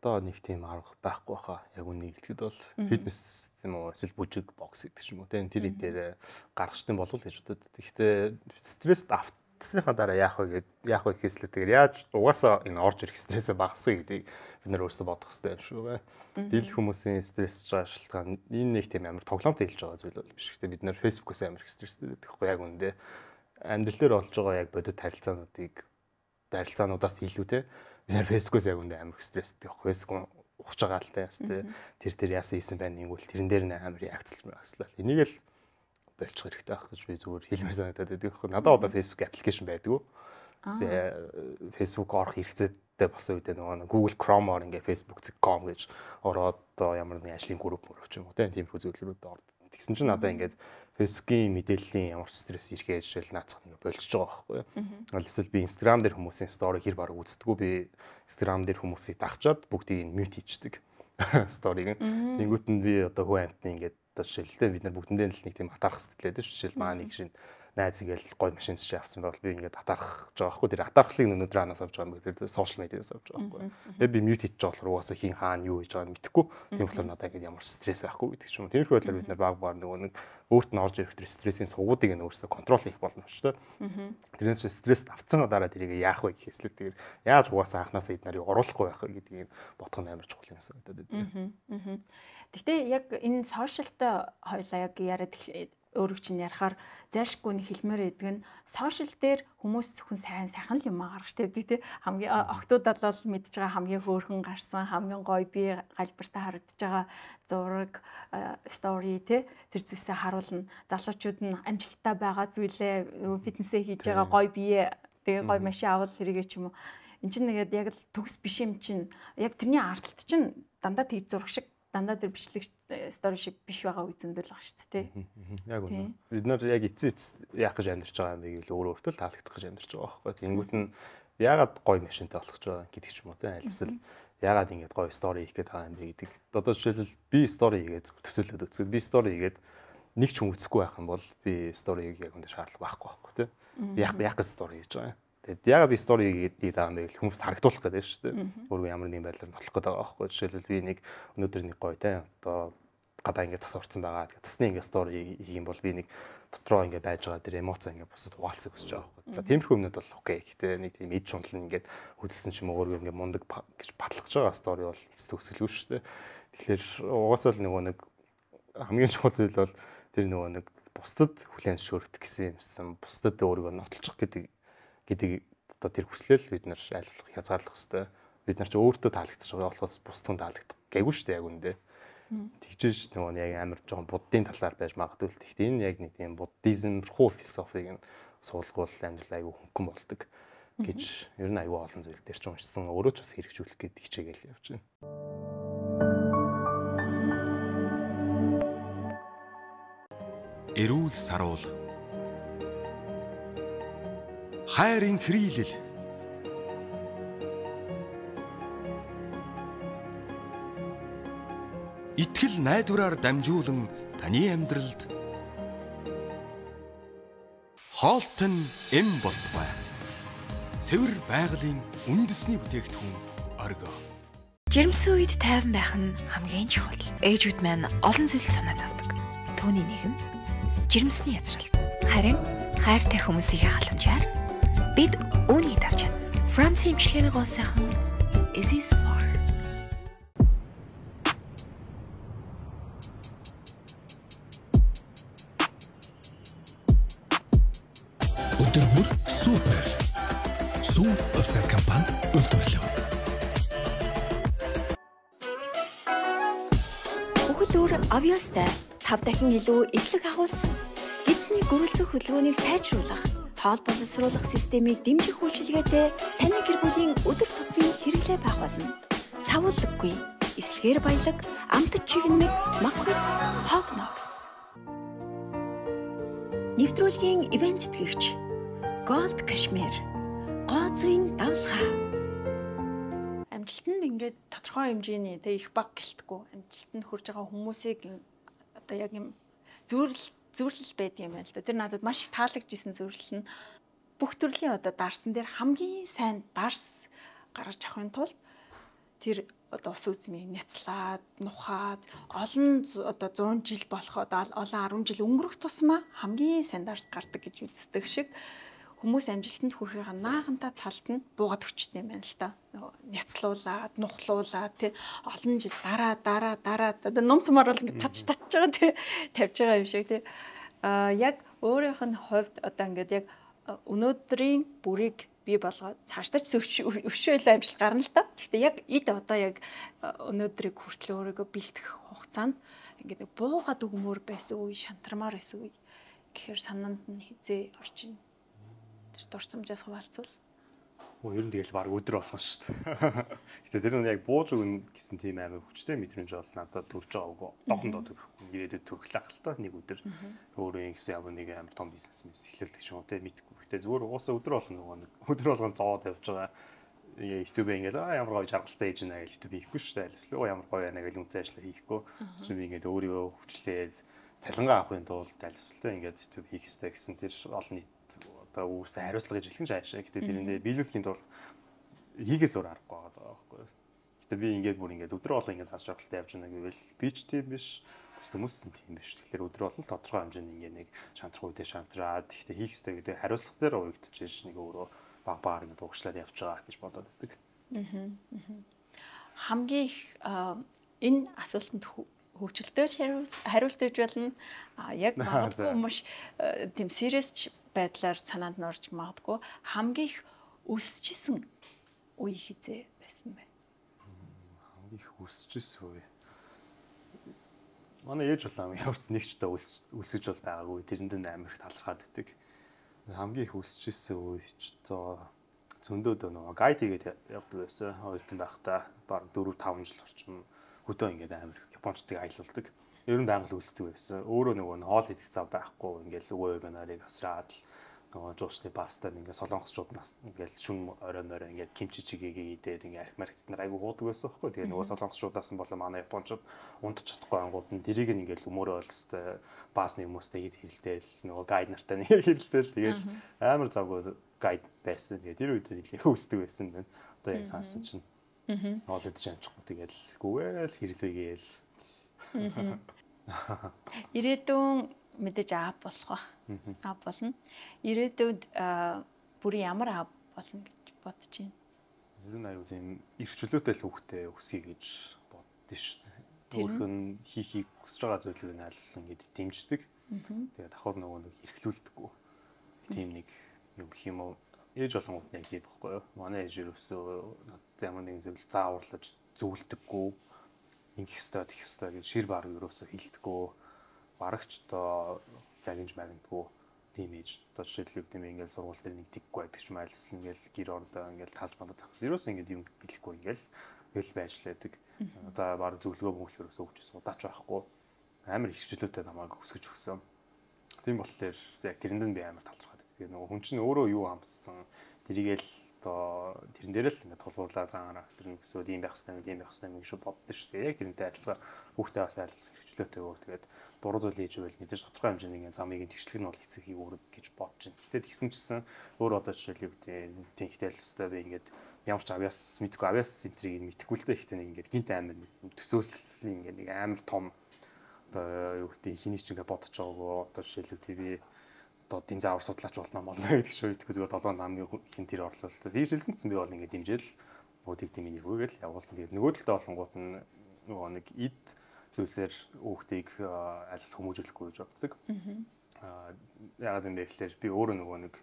B: Одоо нэг тийм арга байхгүй хаа. Яг үнийг хэлэхэд бол фитнес юм уу, эсвэл бүжиг, бокс гэдэг ч юм уу. Тэр тэр дээр гаргаж тийм болов л гэж бодод. Гэхдээ стресст авт Тэгснийхаа дараа яах вэ гэд яах вэ гэхээс л тэгэр яаж угаасаа энэ орж ирэх стрессээ багасгах гэдгийг бид нэр өөрсдөө бодох хэрэгтэй юм шүү бай. Дил хүмүүсийн стресс жааш шалтгаан энэ нэг тийм амар тоглоомтой хэлж байгаа зүйл бол биш. Гэтэ бид нэр фэйсбүүкээс амар их стресстэй гэдэгхгүй яг үндэ амьдрэлээр олж байгаа яг бодит харилцаануудыг харилцаануудаас илүү те бид нэр фэйсбүүкээс яг үндэ амар их стресстэй байхгүй. Фэйсбүүк ухж байгаа л та яст те тэр тэр яасан хийсэн байна нэгвэл тэрэн дээр нээр амар реакцлж байгаслаа. Энийг л болчих хэрэгтэй байх гэж би зүгээр хэлмээр санагдаад байдаг. Яг надад одоо Facebook application байдаг. Тэгээ Facebook орох хэрэгцээтэй болсон үедээ нөгөө Google Chrome-оор ингээ facebook.com гэж ороод ямар нэгэн ажлын групп мөрөв ч юм уу тийм их зүйлүүд орд. Тэгсэн чинь надаа ингээд Facebook-ийн мэдээллийн ямар ч стресс ирэхээ жишээл наацх ингээ болчихж байгаа байхгүй юу. Эсвэл би Instagram дээр хүмүүсийн story хэр бараг үзтгүү би Instagram дээр хүмүүсийг дагчаад бүгдийг нь mute хийчихдэг story-г. Тэнгүүт нь би одоо хүн амтны ингээд одоо жишээлбэл бид нар бүгдэндээ л нэг тийм атарах сэтгэлээд шүү. Жишээл маа нэг шинэ найз ингээл гой машин чи авсан бол би ингээд атарах гэж байгаа байхгүй. Тэр атархлыг өнөөдөр анаас авч байгаа юм гэдэг сошиал медиас авч байгаа байхгүй. Тэгээ би мьют хийж байгаа болохоор угаасаа хин хаана юу хийж байгааг мэдэхгүй. Тийм болохоор надад ингээд ямар стресс байхгүй гэдэг ч юм уу. Тэрхүү байдлаар бид нар баг баг нөгөө нэг өөрт нь орж ирэх тэр стрессийн сувгуудыг нь өөрсдөө контрол хийх болно шүү дээ. Тэрнээс стресс авцсан дараа тэрийг яах вэ гэх хэслэг тэгээд яаж угаасаа анханасаа эднэрийг оруулахгүй байх вэ гэдгийг бодох нь амар чухал юм санагдаад
A: байна. Гэхдээ яг энэ сошиалтай хоёлаа яг яриад өөрөг чинь ярахаар зайлшгүй нэг хэлмээр идэг нь сошиал дээр хүмүүс зөвхөн сайн сайхан л юм гаргаж тавьдаг тий хамгийн октодод бол мэдж байгаа хамгийн хөөрхөн гарсан хамгийн гоё би галбартаа харагдаж байгаа зураг стори тий тэр зүйлсээ харуулна залуучууд нь амжилттай байгаа зүйлээ фитнесээ хийж байгаа гоё бие тэгээ гоё машин авал хэрэгэ ч юм уу эн чинь нэгэд яг л төгс биш юм чинь яг тэрний ардалт чинь дандаа тэг зураг шиг дандаа тэр бичлэг сторишип э, биш байгаа үе зөндөл баг шүү дээ.
B: Яг үнэ. Бид нар яг эцээ эц яах гэж амьдарч байгаа юм ийг л өөр өөртөө таалагдах гэж амьдарч байгаа байхгүй. Тэнгүүт нь яагаад гой машинтай болгож байгаа гэдэг ч юм уу те альсэл яагаад ингэж гой стори хийх гэдэг байгаа юм бэ гэдэг. Одоо жишээлбэл би стори хийгээд төсөөлөд үзсэн. Би стори хийгээд нэг ч хүн үзэхгүй байх юм бол би сторийг яг үндэ шаарлах байхгүй байхгүй те. Яах яах гэж стори хийж байгаа юм. Тэгэд яг би стори ий даа нэг хүмүүст харагдуулах гэдэг шүү дээ. Өөрөө ямар нэгэн байдлаар нотлох гэдэг байгаа байхгүй. Жишээлбэл би нэг өнөөдөр нэг гоё те одоо гадаа ингээд цас орцсон байгаа. Цасны ингээд стори хийх юм бол би нэг дотроо ингээд байж байгаа тэр эмоц ингээд бусад хуваалцыг өсөж байгаа байхгүй. За тиймэрхүү юмнууд бол окей. Гэтэ нэг тийм эд чундал нь ингээд хөдөлсөн ч юм уу өөрөө ингээд мундаг гэж батлах байгаа стори бол эцэст төгсөлгүй шүү дээ. Тэгэхээр угаасаа л нөгөө нэг хамгийн чухал зүйл бол тэр нөгөө нэг бусдад хүлэн зөвшөөрөх гэсэн юмсан бусдад өөрийгөө нотолчих гэдэг гэдэг одоо тэр хүслэл бид нар айллах хязгаарлах хэвээр бид нар ч өөртөө таалагдчих байгаа болохоос бус түн таалагдах гэгүй шүү дээ яг үндэ. Тэгжээж нөгөө яг амар жоохон буддийн талаар байж магадгүй л тэгт энэ яг нэг тийм буддизм руу философиг нь суулгуул амьдрал аягүй хөнгөн болдог гэж ер нь аягүй олон зүйл дээр ч уншсан өөрөө ч бас хэрэгжүүлэх гэдэг хичээгээл явж байна. Эрүүл саруул хайрын хрийлэл итгэл найдвараар дамжуулан таны амьдралд хоолтон эм болтугай цэвэр байгалийн үндэсний бүтээгдэхүүн оргоо
A: Жирэмсэн үед тайван байх нь хамгийн чухал. Ээжүүд маань олон зүйл санаа зовдог. Төвний нэг нь жирэмсний язралт. Харин хайртай хүмүүсийн халамжаар бид үүнийг давж чадна. Франц хэмжлэгийн гол сайхан Is for
B: Өдөр бүр супер. Сүү офсайт компани үйлдвэрлэв.
A: Бүхэл өөр авьяастай тав дахин илүү эслэг агуулсан. Эзний гөрөлцөх хөдөлгөөнийг сайжруулах тоол боловсруулах системийг дэмжих үйлчилгээтэй таны гэр бүлийн өдөр тутмын хэрэглээ байх болно. Цавууллаггүй, эслэгээр баялаг, амтд чигнэмэг, махвц, хогнокс. Нэвтрүүлгийн ивент тэтгэгч Gold Kashmir гооцын давлгаа амжилтанд ингээд тодорхой хэмжээний тэг их баг гэлтгүү амжилтанд хүрж байгаа хүмүүсийг одоо яг юм зөөрлөлт зөвлөл байдаг юм байна л да. Тэр надад маш их таалагдж исэн зөвлөл нь бүх төрлийн одоо дарсан дээр хамгийн сайн дарс гаргаж авахын тулд тэр одоо ус үзмийг няцлаад, нухаад олон одоо 100 жил болох одоо олон 10 жил өнгөрөх тусмаа хамгийн сайн дарс гардаг гэж үздэг шиг хүмүүс амжилтанд хүрэхийг наагантаа талд нь буугаад өчтэй юм байна л да. Нөгөө няцлуулаад, нухлуулаад тий олон жил дараа дараа дараа одоо ном сумаар бол ингээд татж татж байгаа тий тавьж байгаа юм шиг тий. Аа яг өөрийнх нь хувьд одоо ингээд яг өнөөдрийн бүрийг би болгоод цаашдаа ч өвшөөл амжилт гарна л та. Гэхдээ яг эд одоо яг өнөөдрийг хүртэл өөрийгөө бэлтгэх хугацаанд ингээд буухад өгмөр байсан үе шантармаар байсан үе гэхээр санаанд нь хизээ орж ийн дурсамжаас хуваалцвал.
B: Оо ер нь тэгэл баг өдөр болох шүү дээ. Гэтэ тэр нь яг бууж өгнө гэсэн тийм амар хүчтэй мэдрэмж бол надад төрж байгаагүй. Дохондоо төрөхгүй. Ирээдүйд төрөхлэх л та нэг өдөр өөрөө юм гэсэн яг нэг амар том бизнес мэс эхлүүлдэг шүү дээ. Мэдгүй. Гэтэ зүгээр угаасаа өдөр болох нөгөө нэг өдөр болгон зоод явж байгаа. YouTube ингээл аа ямар гоё жаргалтай ээж нэ гэж YouTube хийхгүй шүү дээ. Айлслаа ямар гоё байна гэж үнцэн ажлаа хийхгүй. Чи би ингээд өөрийгөө хөвчлээд цалингаа авахын тулд айлслаа ингээд YouTube хийх хэрэгтэй гэсэн тэр олон нийт одоо үүсэ хариуцлага гэж хэлэх нь шаашаа. Гэтэ тэрэндээ биелүүлэхийн тулд хийгээс өөр аргагүй байгаа байхгүй. Гэтэ би ингээд бүр ингээд өдрөө болон ингээд хас жаргалтай явж байна гэвэл би ч тийм биш хүмүүс нь тийм биш. Тэгэхээр өдрөө болон тодорхой хэмжээний ингээд нэг шантрах үедээ шантраад гэхдээ хийх хэрэгтэй гэдэг хариуцлага дээр уягдчихэж нэг өөрөө баг баг ингээд угшлаад явж байгаа гэж бодоод байдаг.
A: Аа. Хамгийн их энэ асуултанд хөвчлөлтөөч хариулт өгч болно. А яг магадгүй маш э, тийм сериэсч байдлаар санаанд норж магадгүй хамгийн их өсчихсэн үе хизээ байсан байна.
B: Хамгийн их өсчихсэн үе. Манай ээж болоо ямарч нэг ч та өсөж бол байгаагүй. Тэрэнд нь амар их талархаад байдаг. Хамгийн их өсчихсэн үе ч тоо зөндөөд нөгөө гайд хийгээд явдаг байсан. Ойтон байхдаа баг 4 5 жил орчим хөдөө ингээд амар их японочдыг аялуулдаг. Ер нь байгаль үүсдэг байсан. Өөрөө нөгөө нь хоол идэх зав байхгүй ингээл өвөө манарыг асраад л нөгөө жуусны пастад ингээд солонгосчууд нас ингээд шүн орой морой ингээд кимчи чигийг идээд ингээд арх маркет нар айгу хуудаг байсан байхгүй тэгээ нөгөө солонгосчуудаас нь болоо манай японочууд унд чадахгүй ангууд нь дэрийг ингээд өмөрөө ойлстой э, баасны хүмүүстэй ид хэрэлдээл нөгөө гайд нартай нэг хэрэлдээл тэгээл амар завгүй гайд байсан тэгээ тэр үед нэлээ хөөсдөг байсан байна одоо яг сансан чинь аа ол идэж амжихгүй тэгээл гүгээл хэрэлээгээл
A: Ирээдүйн мэдээж аа болох ба. Аа болно. Ирээдүйд бүр ямар аа болно гэж бодож байна.
B: Ер нь аюул юм ирчлөөтэй л хөвгтэй өсөе гэж боддөө шүү дээ. Өөрх нь хийхийг хүсэж байгаа зүйлийг нь аллан гэд дэмждэг. Тэгээд давхар нөгөө нэг эрхлүүлдэггүй. Тийм нэг юм гэх юм уу ээж болонгууд нэг юм баггүй юу. Манай ээж юу өсөө надад ямар нэгэн зүйл зааварлаж зөвлөдөггүй ингэх ёстой тэгэх ёстой гэж шир баг юусоо хилдэггүй барагч одоо загинж магадгүй тийм ээж одоо жишээлбэл тийм ингээл сургууль дээр нэгдэггүй байдаг ч майлсл ингээл гэр орондоо ингээл талж бандад авах. Юусоо ингээд юм билэхгүй ингээл хэл байжлаадаг. Одоо баг зөвлөгөө мөнгөлөрөөс өгчсэн удаач байхгүй. Амар их хичээлөөтэй намайг өсгөж өгсөн. Тийм болохоор яг тэрэнд нь би амар талархаад. Тэгээ нөгөө хүн чинь өөрөө юу амссан тэрийгэл одоо тэрэн дээр л ингээд тулгуурлаа заагаараа тэр нэг эсвэл ийм байх хэвээр ийм байх хэвээр гэж боддоо шүү дээ. Яг тэрнтэй адилхан хүүхдээ бас айл хэрэгчлөөтэй өөр тэгээд буруу зүйл хийж байвал мэдээж тодорхой хэмжээний ингээд замыг тэгшлэг нь бол эцэг хийг өөр гэж бодож байна. Тэгээд тэгсэн чсэн өөр одоо жишээл юу гэдэг нь тэгтэл хэвээр би ингээд ямар ч авяас мэдгүй авяас центрийг мэдгүй л дээ ихтэй нэг ингээд гинт амир төсөөллийн ингээд нэг амир том одоо юу гэдэг хиний ч ингээд бодож байгаагүй одоо жишээл юу ТV одоо дин заавар судлаач болно мөн гэдэг шүү итгэхгүй зүгээр 7 намны хин тэр орлуулалт хийжилсэнсэн би бол ингээд дэмжээл нүүдийг дэмнийг өгөөл явуулсан тэгээд нөгөө талд олонгууд нь нөгөө нэг эд зүйлсээр хүүхдийг аль хүмүүжүүлэхгүй гэж боддог. Аа ягаад юм бэ гэхлээр би өөрөө нөгөө нэг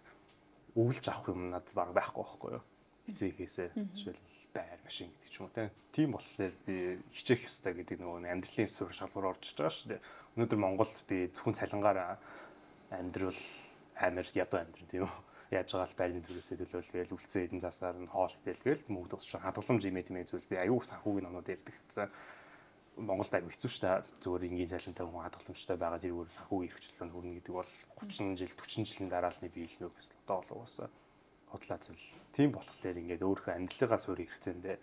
B: өвлж авах юм надад баг байхгүй байхгүй юу. Эцэгээсээ жишээл байр машин гэдэг ч юм уу тийм болохоор би хичээх ёстой гэдэг нөгөө амьдралын суурь шалгуур орж байгаа шүү дээ. Өнөөдөр Монголд би зөвхөн цалингаар амьдрал амир ядуу амьдрал тийм үү яаж байгаа л байрны зүгээс төлөөлгээл үлцэн эдэн засаар нь хоол хэлгээл мөнгө тусч хадгаламж имэ тэмээ зүйл би аюу санхүүгийн оноод ярдэгдсэн Монголд аюу хэцүү шүү дээ зүгээр энгийн цалинтай хүн хадгаламжтай байгаа тэрүүгээр санхүүгийн эрхчлөлөнд хүрнэ гэдэг бол 30 жил 40 жилийн дараалны биелнөө бас одоо болов бас худлаа зүйл тийм болохоор ингээд өөрийнхөө амьдралаа суурь хэрэгцээндээ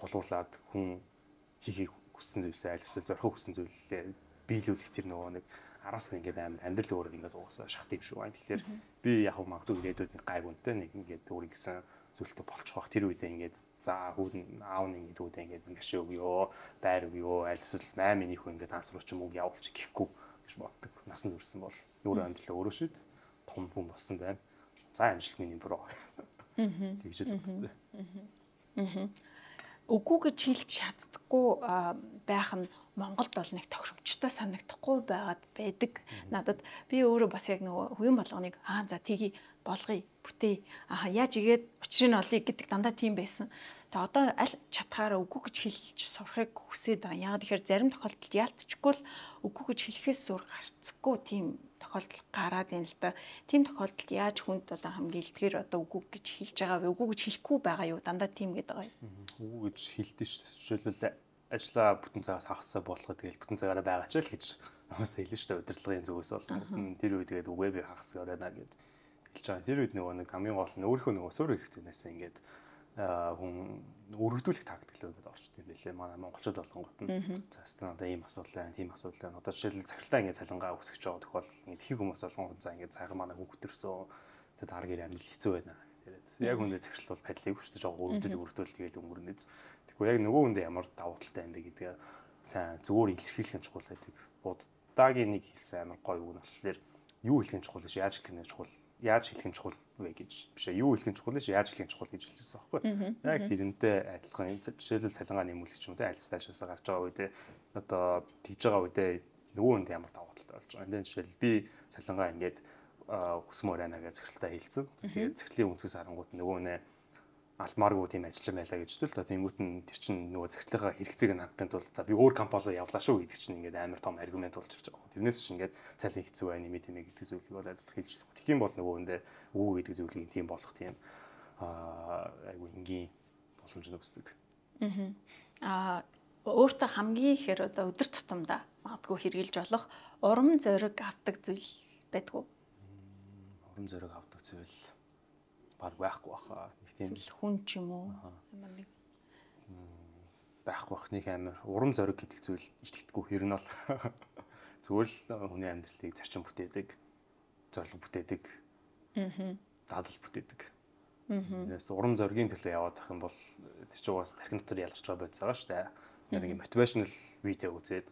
B: тулгуурлаад хүн хийхийг хүссэн зүйлсээ аль эсвэл зорхих хүссэн зүйлээ биелүүлэх тэр нөгөө нэг нэ араас нь ингээд амар амьдрал өөр ингээд угаасаа шахт юм шүү. Тэгэхээр би яг магадгүй ирээдүйд нэг гайг үнтэй нэг ингээд өөр гисэн зүйлтэй болчих واخ тэр үедээ ингээд за хүүд аав нь ингээд үүдээ ингээд ингээд шээ өгөө байр өгөө альсэл 8 миний хүн ингээд тансруу ч юм уу явуулчих гэхгүй гэж боддог. Насанд хүрсэн бол өөр амьдрал өөрөө шид том хүн болсон байна. За амжилт миний буруу. Тэгж л үзтээ.
A: Аа үгүй гэж хэлж чаддаггүй байх нь Монголд бол нэг тохиромжтой санагдахгүй байгаад байдаг. Надад би өөрөө бас яг нөгөө хувийн болгоныг аа за тгий болгоё бүтээ аа яаж игээд учрыг нь олъё гэдэг дандаа тийм байсан. Тэгээ одоо аль чатгаараа үгүй гэж хэлж сурахыг хүсээд байгаа. Яагаад тэгэхээр зарим тохиолдолд яалтчгүй л үгүй гэж хэлэхээс зур гарцгүй тийм тохиолдол гараад байна л да. Тийм тохиолдолд яаж хүнд одоо хамгийн илтгэр одоо үгүй гэж хэлж байгаа вэ? Үгүй гэж хэлэхгүй байгаа юу? Дандаа тийм гэдэг байгаа
B: юу? Үгүй гэж хэлдэг шүү дээ. Жишээлбэл ажлаа бүтэн цагаас хагасаа болоход тэгэл бүтэн цагаараа байгаа ч л гэж намаас хэлнэ шүү дээ. Удирдлагын зүгээс бол тэр үед тэгээд үгүй би хагас гараад наа гэдэг эхэлж байгаа. Тэр үед нөгөө нэг хамгийн гол нь өөрийнхөө нөгөө суурь хэрэгцээнээс ингээд хүн өргөдүүлэх тактиклүүдэд орчд юм билээ. Манай монголчууд болгонгот нь. За хэвээ надаа ийм асуудал байна, тийм асуудал байна. Одоо жишээлбэл цахилтаа ингээд цалингаа өсгөж байгаа тохиол ингээд хийг хүмүүс болгонгот за ингээд цаахан манай хүүхд төрсөн. Тэгээд дараа гэр амжилт хэцүү байна. Тэгээд яг үндэ цахилт бол падлыг хүчтэй жоо өргөдөл өргөдөл тэгээд өнгөрнэц. Тэгэхгүй яг нөгөө үндэ ямар давуу талтай юм бэ гэдгээ сайн зүгээр илэрхийлэх нь чухал байдаг. Буддагийн нэг хэлсэн амар гоё үг нь болохоор юу хэлэх нь чухал биш яаж хэлэх нь чухал яаж хэлэх нь чухал вэ гэж бишээ юу хэлэх нь чухал биш яаж хэлэх нь чухал гэж хэлчихсэн байхгүй. Яг тэрнтэй адилхан жишээлбэл цалингаа нэмүүлэх юм те аль стажсаа гарч байгаа үедээ одоо тэгж байгаа үедээ нөгөө хүнд ямар давааталтай болж байгаа. Энд жишээл би цалингаа ингээд хүсмөр байна гэж захиралтай хэлсэн. Тэгээд захирлын үнцгэс харангууд нөгөө нэ алмааргүй тийм ажиллаж байлаа гэж тэл да тэнгуут нь тэр чинь нөгөө захидлага хэрэгцээг нь хангахын тулд за би өөр компани руу явлаа шүү гэдэг чинь ингээд амар том аргумент болж ирж байгаа. Тэрнээс чинь ингээд цалин хэцүү байх нэмэ тэмэ гэдэг зүйлийг бол арилж хэлж болох. Тэгхийн бол нөгөө энэ дээр өвөө гэдэг зүйлийг тийм болох тийм аа айгу энгийн боломж нөгсдөг.
A: Аа өөртөө хамгийн ихээр одоо өдөр тутамдаа магадгүй хэрэгжилж болох урам зориг авдаг зүйл байдгүй.
B: Урам зориг авдаг зүйл баг байхгүй баха. Нэг
A: тийм хүн ч юм уу амар нэг
B: байхгүй бах нэг амар урам зориг гэдэг зүйл итгэдэггүй хэр нь бол зүгээр л хүний амьдралыг зарчим бүтээдэг, зориг бүтээдэг.
A: Аа.
B: Дадал бүтээдэг. Энээс урам зоригийн төлөө яваад ах юм бол тэр чинь угаас тархин дотор ялгарч байгаа байц байгаа шүү дээ. Нэг юм мотивашнл видео үзээд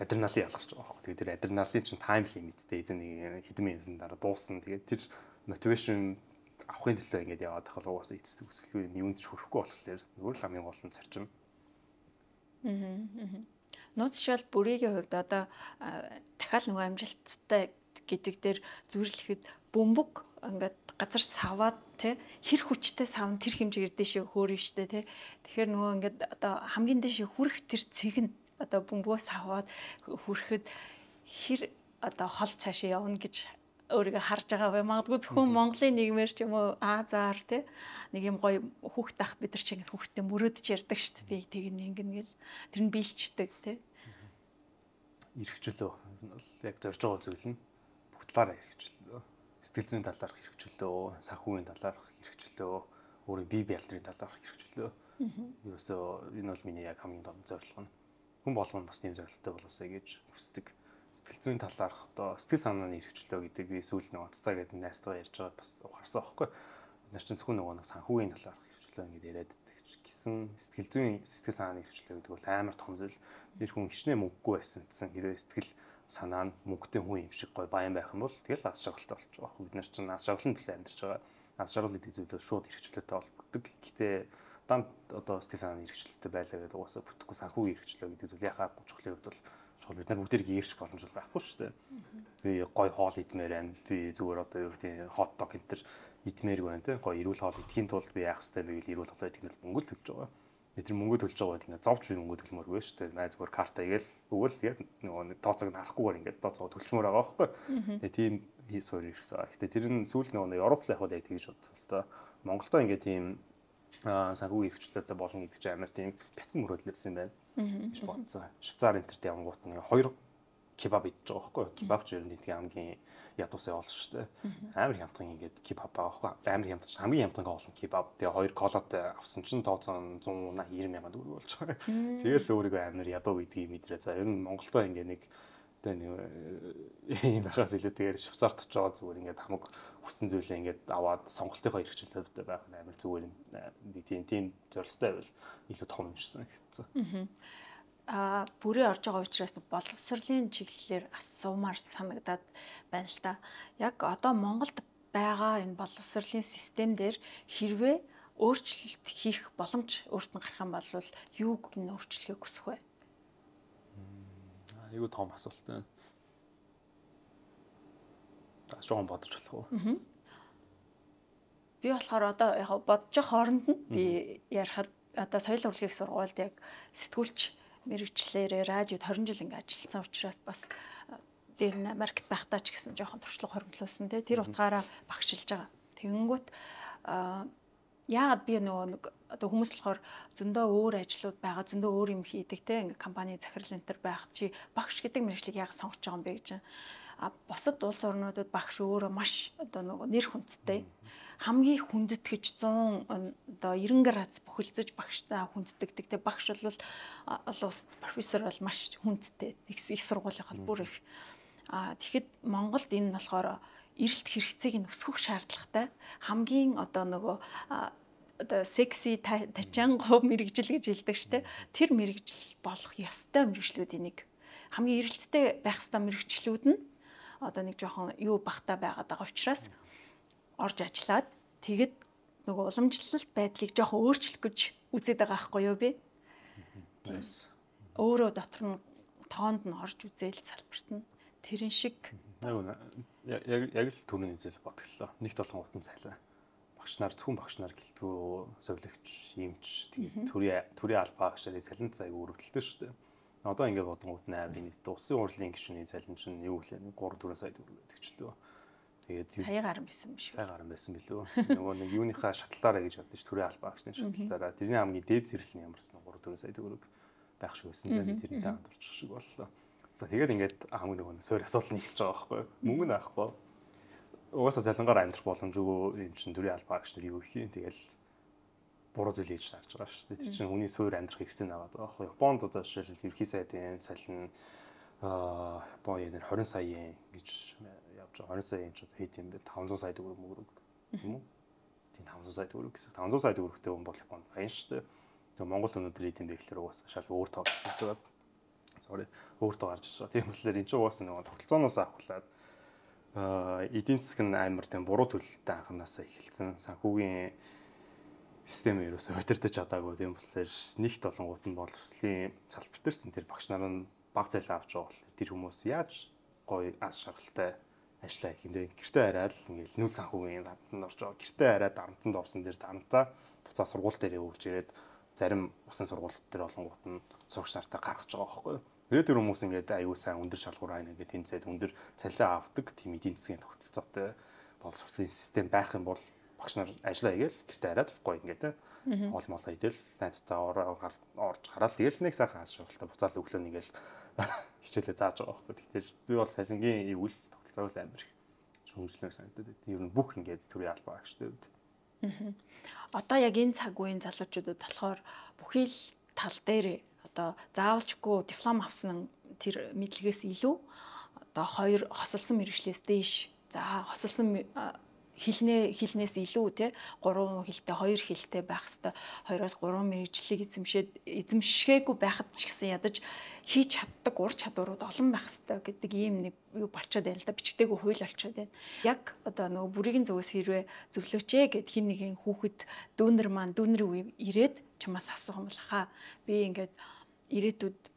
B: адреналин ялгарч байгаа байхгүй. Тэгээд тэр адреналин чинь тайм лимиттэй эзэн нэг хэдэн минутын дараа дуусна. Тэгээд тэр мотивашн авахын төлөө ингэж яваад тахал угаасаа эцэст үсэх юунд ч хүрэхгүй болохоор нөгөө л хамгийн гол нь зарчим.
A: Аа. Нууц шал бүрийн хувьд одоо дахиад нөгөө амжилттай гэдэг дээр зүрлэхэд бөмбөг ингээд газар саваад те хэр хүчтэй савн тэр хэмжээгээр дэшээ хөөрн штэ те тэгэхээр нөгөө ингээд одоо хамгийн дэшээ хүрэх тэр цэг нь одоо бөмбөгөө саваад хүрэхэд хэр одоо хол цаашаа явна гэж өөрийгөө харж байгаа бай. Магадгүй зөвхөн Монголын нийгмээр ч юм уу Азаар тий нэг юм гоё хүүхд тах бид нар чинь хүүхдтэй мөрөөдөж ярддаг шүү дээ. Би тэг ингэн гэл тэр нь биелчдэг тий.
B: Ирэхчлөө яг зорж байгаа зүйл нь бүх талаараа ирэхчлөө. Сэтгэл зүйн талаарх ирэхчлөө, санхүүгийн талаарх ирэхчлөө, өөрийн бие биелтрийн талаарх ирэхчлөө. Ерөөсөө энэ бол миний яг хамгийн том зорилго нь. Хүн болгоно бас тийм зорилттой болоосэй гэж хүсдэг сэтгэл зүйн талаарх одоо сэтгэл санааны хэрэгчлөө гэдэг би сүүл нэг онцгой гэдэг найстгаа ярьж байгаад бас ухаарсан байхгүй. Бид нар чинь зөвхөн нөгөө нэг санхүүгийн талаарх хэрэгчлөө ингэ яриад гэсэн сэтгэл зүйн сэтгэл санааны хэрэгчлээ гэдэг бол амар том зүйл. Тэр хүн хичнээн мөнгөгүй байсан гэсэн хэрвээ сэтгэл санаа нь мөнгөтэй хүн юм шиг гой баян байх юм бол тэгэл аз жаргалтай болж байгаа хөө. Бид нар чинь аз жаргалын төлөө амьдарч байгаа. Аз жаргал гэдэг зүйлээ шууд хэрэгчлээтэй холбогддог. Гэтэ дан одоо сэтгэл санааны хэрэгчлээтэй байлаа гэдэг угаасаа бүтэхгүй санхүүгийн хэрэгчлээ гэдэг зүйл яхаа 30 хүртэл хувьд бол чухал бид нар бүгдэрийг ирч боломж байхгүй шүү дээ. Би гой хоол идмээр байна. Би зүгээр одоо юу гэдэг хот дог энэ төр идмээргүй байна те. Гой эрүүл хоол идэхийн тулд би яах хэрэгтэй вэ? Эрүүл хоол идэх нь мөнгө л хэмж байгаа. Бид нар мөнгө төлж байгаа гэдэг ингээд зовж би мөнгө төлмөргүй шүү дээ. Най зүгээр карта игээл өгөөл тэгээд нөгөө тооцоог харахгүйгээр ингээд тооцоогоо төлчмөр байгаа байхгүй. Тэгээд тийм хий суур ирсэн. Гэтэ тэр нь сүүл нөгөө Европ л яваад яг тэгж бодсон л доо. Монголдо ингээд тийм санхүү хэрэгчлэлтэй болно гэдэг чинь амар тийм бяцхан мөрөөдөл ирсэн юм байна
A: гэж бодсон.
B: Швейцар энтерт явангууд нэг хоёр кебаб идчихэж байгаа байхгүй юу? Кебаб ч ер нь тийм хамгийн ядуусан олш шүү дээ. Амар хямдхан ингээд кебаб байгаа байхгүй юу? Амар хямдхан хамгийн хямдхан гол нь кебаб. Тэгээ хоёр колод авсан чинь тооцоо 180 90 мянган төгрөг болж байгаа. Тэгэл өөрийгөө амар ядуу гэдгийг мэдрээ. За ер нь Монголдо ингээд нэг Тэ нэг энэ дахаас илүүтэйгээр швсартж байгаа зүгээр ингээд хамаг хүссэн зүйлээ ингээд аваад сонголтынхоо хэрэгжил хувьд байх нь амар зүгээр юм. Э, тийм тийм зорилготой байвал илүү том юмшсан гэсэн.
A: Аа бүрээ орж байгаа учраас боловсролын чиглэлээр асуумар санагдаад байна л та. Яг одоо Монголд байгаа энэ боловсролын систем дээр хэрвээ өөрчлөлт хийх боломж өөрт нь гарах юм бол юуг нь өөрчлөхийг хүсэх вэ?
B: айгүй том асуулт байна. Жохон бодож болох
A: уу? Би болохоор одоо яг бодож хооронд нь би ярихад одоо соёл урлагийн сургуульд яг сэтгүүлч мэрэгчлэрээ радиод 20 жил ингээ ажилласан учраас бас дээр нь Америкт байхдаа ч гэсэн жоохон туршлага хоригдлуулсан тий тэр утгаараа багшилж байгаа. Тэгэнгүүт аа яагаад би нөгөө нэг одоо хүмүүс болохоор зөндөө өөр ажлууд байгаа зөндөө өөр юм хийдэг те ингээ компани захирал энтер байх чи багш гэдэг мэргэжлийг яагаад сонгож байгаа юм бэ гэж а бусад улс орнуудад багш өөрөө маш одоо нөгөө нэр хүндтэй хамгийн хүндэтгэж 100 одоо 90 градус бөхөлдөж багштай хүнддэгдэг те багш бол олон улс профессор бол маш хүндтэй их сургуулийнх бол бүр их а тэгэхэд Монголд энэ болохоор эрэлт хэрэгцээг нь өсгөх шаардлагатай. Хамгийн одоо нөгөө одоо секси тачаангов мэрэгжил гэж хэлдэг штэ. Тэр мэрэгжил болох ёстой мэрэгжлүүдийн нэг. Хамгийн эрэлттэй байх ёстой мэрэгжлүүд нь одоо нэг жоохон юу бахта байгаад байгаа учраас орж ажиллаад тэгэд нөгөө уламжлалт байдлыг жоохон өөрчлөх гэж үзээд байгаа байхгүй юу би? Тийм. Өөрөө дотор нь тоонд нь орж үзээл салбарт нь тэрэн шиг
B: яг яг л түрүүний зэл бодглолоо. Нэг толгон утан цайлаа. Багш нар зөвхөн багш нар гэлтгөө совлогч, имч тэгээд төрийн төрийн албаа багшарын цалин цай өрөвдөлтэй шүү дээ. Одоо ингээд бодгонгууд нээр нэг дусын урлагийн гишүүний цалин чинь юу вэ? 3 4 сая төгрөг байдаг ч лөө. Тэгээд сая гарсан
A: байсан биш үү? Сая
B: гарсан байсан билүү. Нөгөө нэг юуныхаа шатлаараа гэж боддош төрийн албаа багшны шатлаараа тэрний хамгийн дээд зэрлэл нь ямарсан 3 4 сая төгрөг байх шиг байсан. Тэр нь таанд орчих шиг боллоо. За тэгээд ингээд хамгийн нөгөө суур асуудал нь эхэлж байгаа байхгүй юу? Мөнгө нь авахгүй. Угаасаа залангаар амьдрах боломжгүй юм чинь төрийн албаа гэж юу их юм. Тэгэл буруу зүйл хийж таарч байгаа шүү дээ. Тэр чинь хүний суур амьдрах хэрэгцээ наваад байгаа байхгүй юу? Японд одоо жишээлбэл ерхий сайдын сална аа Японы 20 сая гэж явж байгаа. 20 сая энэ ч одоо хэд юм бэ? 500 сая төгрөг мөгрөг юм уу? Тийм 500 сая төгрөг гэсэн. 500 сая төгрөгтэй хүн бол Японд байна шүү дээ. Тэгээ Монгол өнөөдөр ийм юм бэ гэхээр угаасаа шал өөр тоо болж байгаа sorry өөртөө гарч иж байгаа. Тийм болохоор энэ чинь угаасаа нөгөө тогтолцооноос авахлаад эдийн засгийн амар тийм буруу төлөлттэй анханасаа эхэлсэн. Санхүүгийн систем ерөөсөө хөдөрдөж чадаагүй. Тийм болохоор нэгт олонгууд нь боловслийн салбар дээрсэн тэр багш нар нь баг зайлаа авч байгаа болохоор тэр хүмүүс яаж гоё аз шаргалтай ажиллаа гэх юм дээ. Гэртээ хараад л ингээл нүүл санхүүгийн хамтанд орж байгаа. Гэртээ хараад амтанд орсон дээр хамтаа буцаа сургууль дээр өгч ирээд зарим усан сургуулиуд төр олонгууд нь сурагч нартаа гаргаж байгаа байхгүй юу. Тэгээд тэр хүмүүс ингээд аюу сан өндөр шалгуур аа ингээд тэнцээд өндөр цалиа авдаг тийм эдийн засгийн тогтолцоотой боловсруулалтын систем байх юм бол багш нар ажиллаа хийгээл гэртээ хараад гоё ингээд хоол э. мол хийдэл найзтайгаа орж хараад тэгэл нэг сайхан хас шугалтаа буцаад өглөө нэгэл хичээлээ зааж байгаа байхгүй. Тэгэхээр би бол цалингийн ивүүл тогтолцоо амар их шүүмжлэх санагдаад. Ер нь бүх ингээд төрлийн албаа агчтай үед. Аа.
A: Одоо яг энэ цаг үеийн залуучуудад болохоор бүхий л тал дээр одоо заавалчгүй диплом авсан тэр мэдлэгээс илүү одоо хоёр хосолсон мэрэгчлээс дээш за хосолсон хилнээ хилнээс илүү те 3 хилтэй 2 хилтэй байх хэвээр 2-3 мэрэгжлийг эзэмшээд эзэмшгээгүй байхад ч гэсэн ядаж хийж чаддаг ур чадварууд олон байх хэвээр гэдэг ийм нэг юу болчиход байна л да бичгтэйгөө хууль болчиход байна. Яг одоо нөгөө бүрийн зүгээс хэрвээ зөвлөөчээ гэд хин нэгэн хүүхэд дүүнер маань дүүнер үе ирээд чамаас асуух юм бол хаа би ингээд ирээдүйд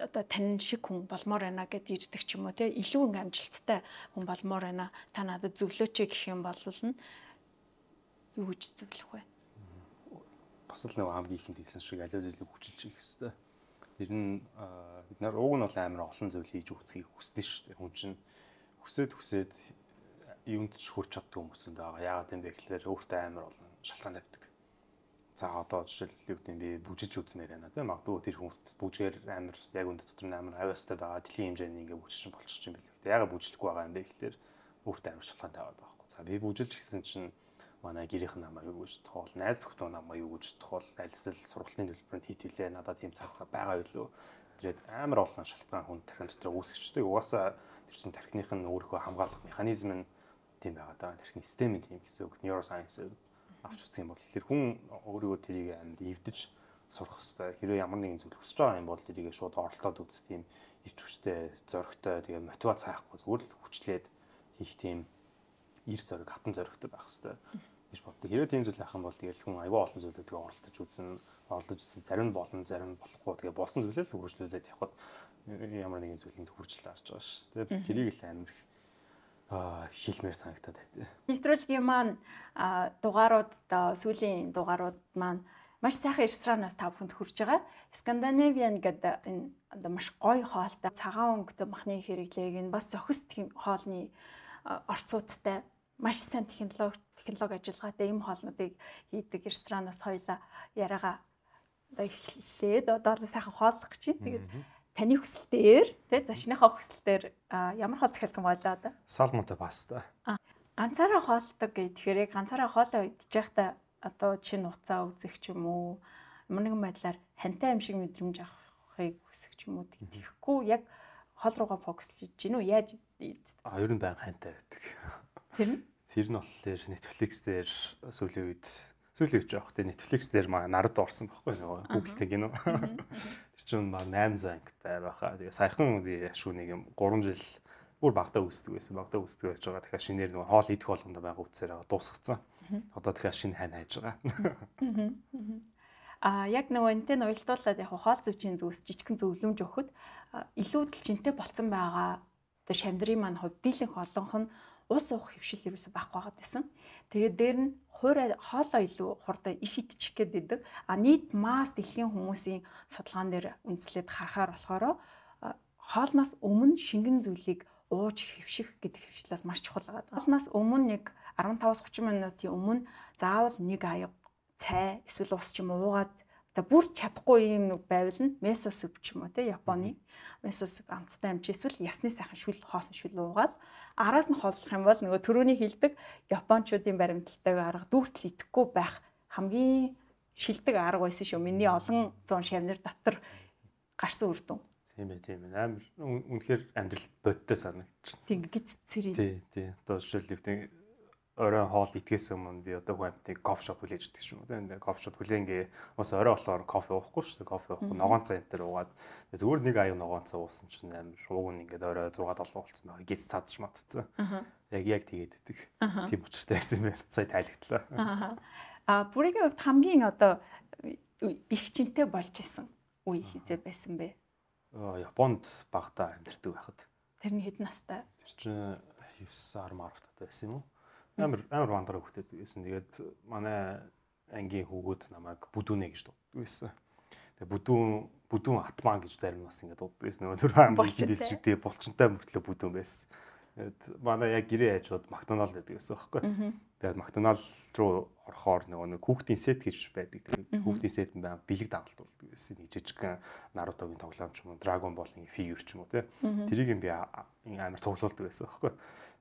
A: одоо тань шиг хүн болмоор байна гэд ирдэг ч юм уу те илүү ингээм амжилттай хүн болмоор байна та надад зөвлөөч гэх юм бол нь юу гэж зөвлөх вэ
B: бас л нөгөө хамгийн ихэнд хэлсэн шиг аливаа зүйлийг хүчилж хийх хэрэгтэй тэр нь бид нар ууг нь бол амар олон зүйл хийж үцхийг хүсдэг шүү дээ хүн чинь хүсээд хүсээд юмд ч хүрч чаддаг хүмүүс энэ байгаа яагаад юм бэ гэхээр өөртөө амар олон шалтгаан тавьдаг за одоо жишээлбэл юу гэдэг нь би бүжиж үзмээр байна тийм магадгүй тэр хүмүүст бүжгээр амир яг үнд дотор нь амир авьяастай байгаа дэлхийн хэмжээний ингээ бүжиж болчих юм билээ. Яга бүжлэхгүй байгаа юм бэ гэхлээр өөртөө амир шалтгаан тавиад байгаа байхгүй. За би бүжилж гэсэн чинь манай гэрийнх нь намайг юу гэж бодох бол найз нөхдөд намайг юу гэж бодох бол аль эсвэл сургалтын төлбөрөнд хийт хилээ надад тийм цаг цаг байгаа юу лөө тэгээд амар олон шалтгаан хүн тархин дотор үүсчихдэг угаасаа тэр чин тархиных нь өөрийнхөө хамгаалах механизм нь тийм байгаа даа тархины систем нь тийм гэсэн үг neuroscience авч үзсэн юм бол тэр хүн өөрийгөө тэрийг амьд эвдэж сурах хэвээр хэрэв ямар нэгэн зүйл хүсэж байгаа юм бол тэрийг шууд оролдоод үз тийм ирч хүчтэй зоригтой тэгээ мотивац хайхгүй зүгээр л хүчлээд хийх тийм ир зориг хатан зоригтой байх хэвээр гэж боддог. Хэрэв тийм зүйл авах юм бол тэгэл хүн аюул олон зүйлүүдийг оролдож үзэн оролдож үзсэн зарим нь болно зарим нь болохгүй тэгээ болсон зүйлээ л хөргөжлүүлээд явхад ямар нэгэн зүйлэнд хүрчлээ гарч байгаа ш. Тэгээ тэрийг л амирх хэлмээр санагтаад байт.
A: Нэвтрүүлгийн маань дугаарууд одоо сүүлийн дугаарууд маань маш сайхан ресторанаас та бүхэнд хүрж байгаа. Скандинавиан гэдэг энэ одоо маш гоё хоолтой цагаан өнгөтэй махны хэрэглээг энэ бас зохис хоолны орцуудтай маш сайн технологи технологи ажиллагаатай ийм хоолнуудыг хийдэг ресторанаас хоёлаа яриагаа одоо эхлээд одоо сайхан хооллох гэж байна. Тэгээд таны хүсэлтээр тий зочныхоо хүсэлтээр ямар хоол захиалсан болоо да?
B: Салмонтой паста.
A: Аа ганцаараа хоолдог гэхээр яг ганцаараа хоолоо идчих байхдаа одоо чинь уцаа үзэх ч юм уу ямар нэгэн байдлаар хантай юм шиг мэдрэмж авахыг хүсэх ч юм уу
B: тэгэхгүй
A: яг хоол руугаа фокуслж иж гинүү яаж а ер нь баян хантай байдаг. Тэр нь
B: тэр нь болохоор Netflix дээр сүүлийн үед сүүлийн үед жоох тэгээ Netflix дээр маа нард орсон байхгүй нөгөө Google-тэй гинөө чинь баг 8 зангтай байхаа. Тэгээ саяхан би ашгүй нэг юм 3 жил бүр багтаа үсдэг байсан. Багтаа үсдэг байж байгаа. Дахиад шинээр нөгөө хоол идэх болгонд байгаа үцээр байгаа дуусгацсан. Одоо дахиад шинэ хань хайж байгаа.
A: А яг нөгөө энтэй нь уялдуулаад яг хоол зүвчийн зүс жижигхэн зөвлөмж өгөхөд илүүдэл чинтэй болцсон байгаа. Тэгээ шамдрын маань хувь дийлэнх олонх нь ус уух хөвшил ерөөсөй байхгүй байгаад байсан. Тэгээд дээр нь хуурай хоолой илүү хурдан их идчих гээд байдаг. А нийт масс дэлхийн хүмүүсийн судалгаан дээр үндэслээд харахаар болохоор хоолноос өмнө шингэн зүйлийг ууж хөвших гэдэг хөвшил бол маш чухал байгаа. Хоолноос өмнө нэг 15-30 минутын өмнө заавал нэг аяг цай эсвэл ус ч юм уу уугаад За бүр чадахгүй юм нэг байвал нь месосүп ч юм уу те Японы месосүп амттай амжи эсвэл ясны сайхан шүл хоосон шүл уугаад араас нь холлох юм бол нөгөө төрөний хилдэг японочдын баримталтайг арга дүүртэл идэхгүй байх хамгийн шилдэг арга байсан шүү миний олон зуун шавнар дотор гарсан үр дүн.
B: Тийм ээ тийм ээ амар үнэхээр амьдралд бодтой санагдчихна.
A: Тийм гиз цэрийн. Тий,
B: тий. Одоо жишээлбэл орой хоол итгэсэн өмнө би одоо хүн амтыг кофе шоп хүлээж идэх юм одоо энэ кофе шоп хүлээнгээ бас орой болохоор кофе уухгүй шүү дээ кофе уухгүй ногоон цай энэ төр уугаад зөвөр нэг аюу ногоон цай уусан чинь амар шууг нь ингээд орой 6 7 болсон байгаа гиз тадч матцсан яг яг тэгээд идэг тийм учиртай байсан юм сая тайлагдлаа
A: а бүрийн хувьд хамгийн одоо их чинтэй болж исэн үе хизээ байсан бэ
B: Японд багтаа амьдардаг байхад
A: Тэрний хэдэн настай?
B: Тэр чинь 9 10 10 таатай байсан юм уу? Амар амар вандараг хөтөд байсан. Тэгээд манай ангийн хүүгүүд намайг бүдүүнэ гэж дууддаг байсан. Тэгээ бүдүүн бүдүүн атман гэж зарим нас ингэ дууддаг байсан. Нөгөө төр аймгийн дэсрэг тэгээ булчинтай мөртлөө бүдүүн байсан. Тэгээд манай яг гэрээ хажууд Макдоналд байдаг гэсэн байхгүй. Тэгээд Макдоналд руу орохоор нөгөө нэг хүүхдийн сет гэж байдаг. Тэгээд хүүхдийн сет нь бэлэг дагалт болдог гэсэн нэг жижигхэн Нарутогийн тоглоом ч юм уу, Dragon Ball-ийн фигюр ч юм уу тий. Тэрийг юм би амар цуглуулдаг байсан байхгүй.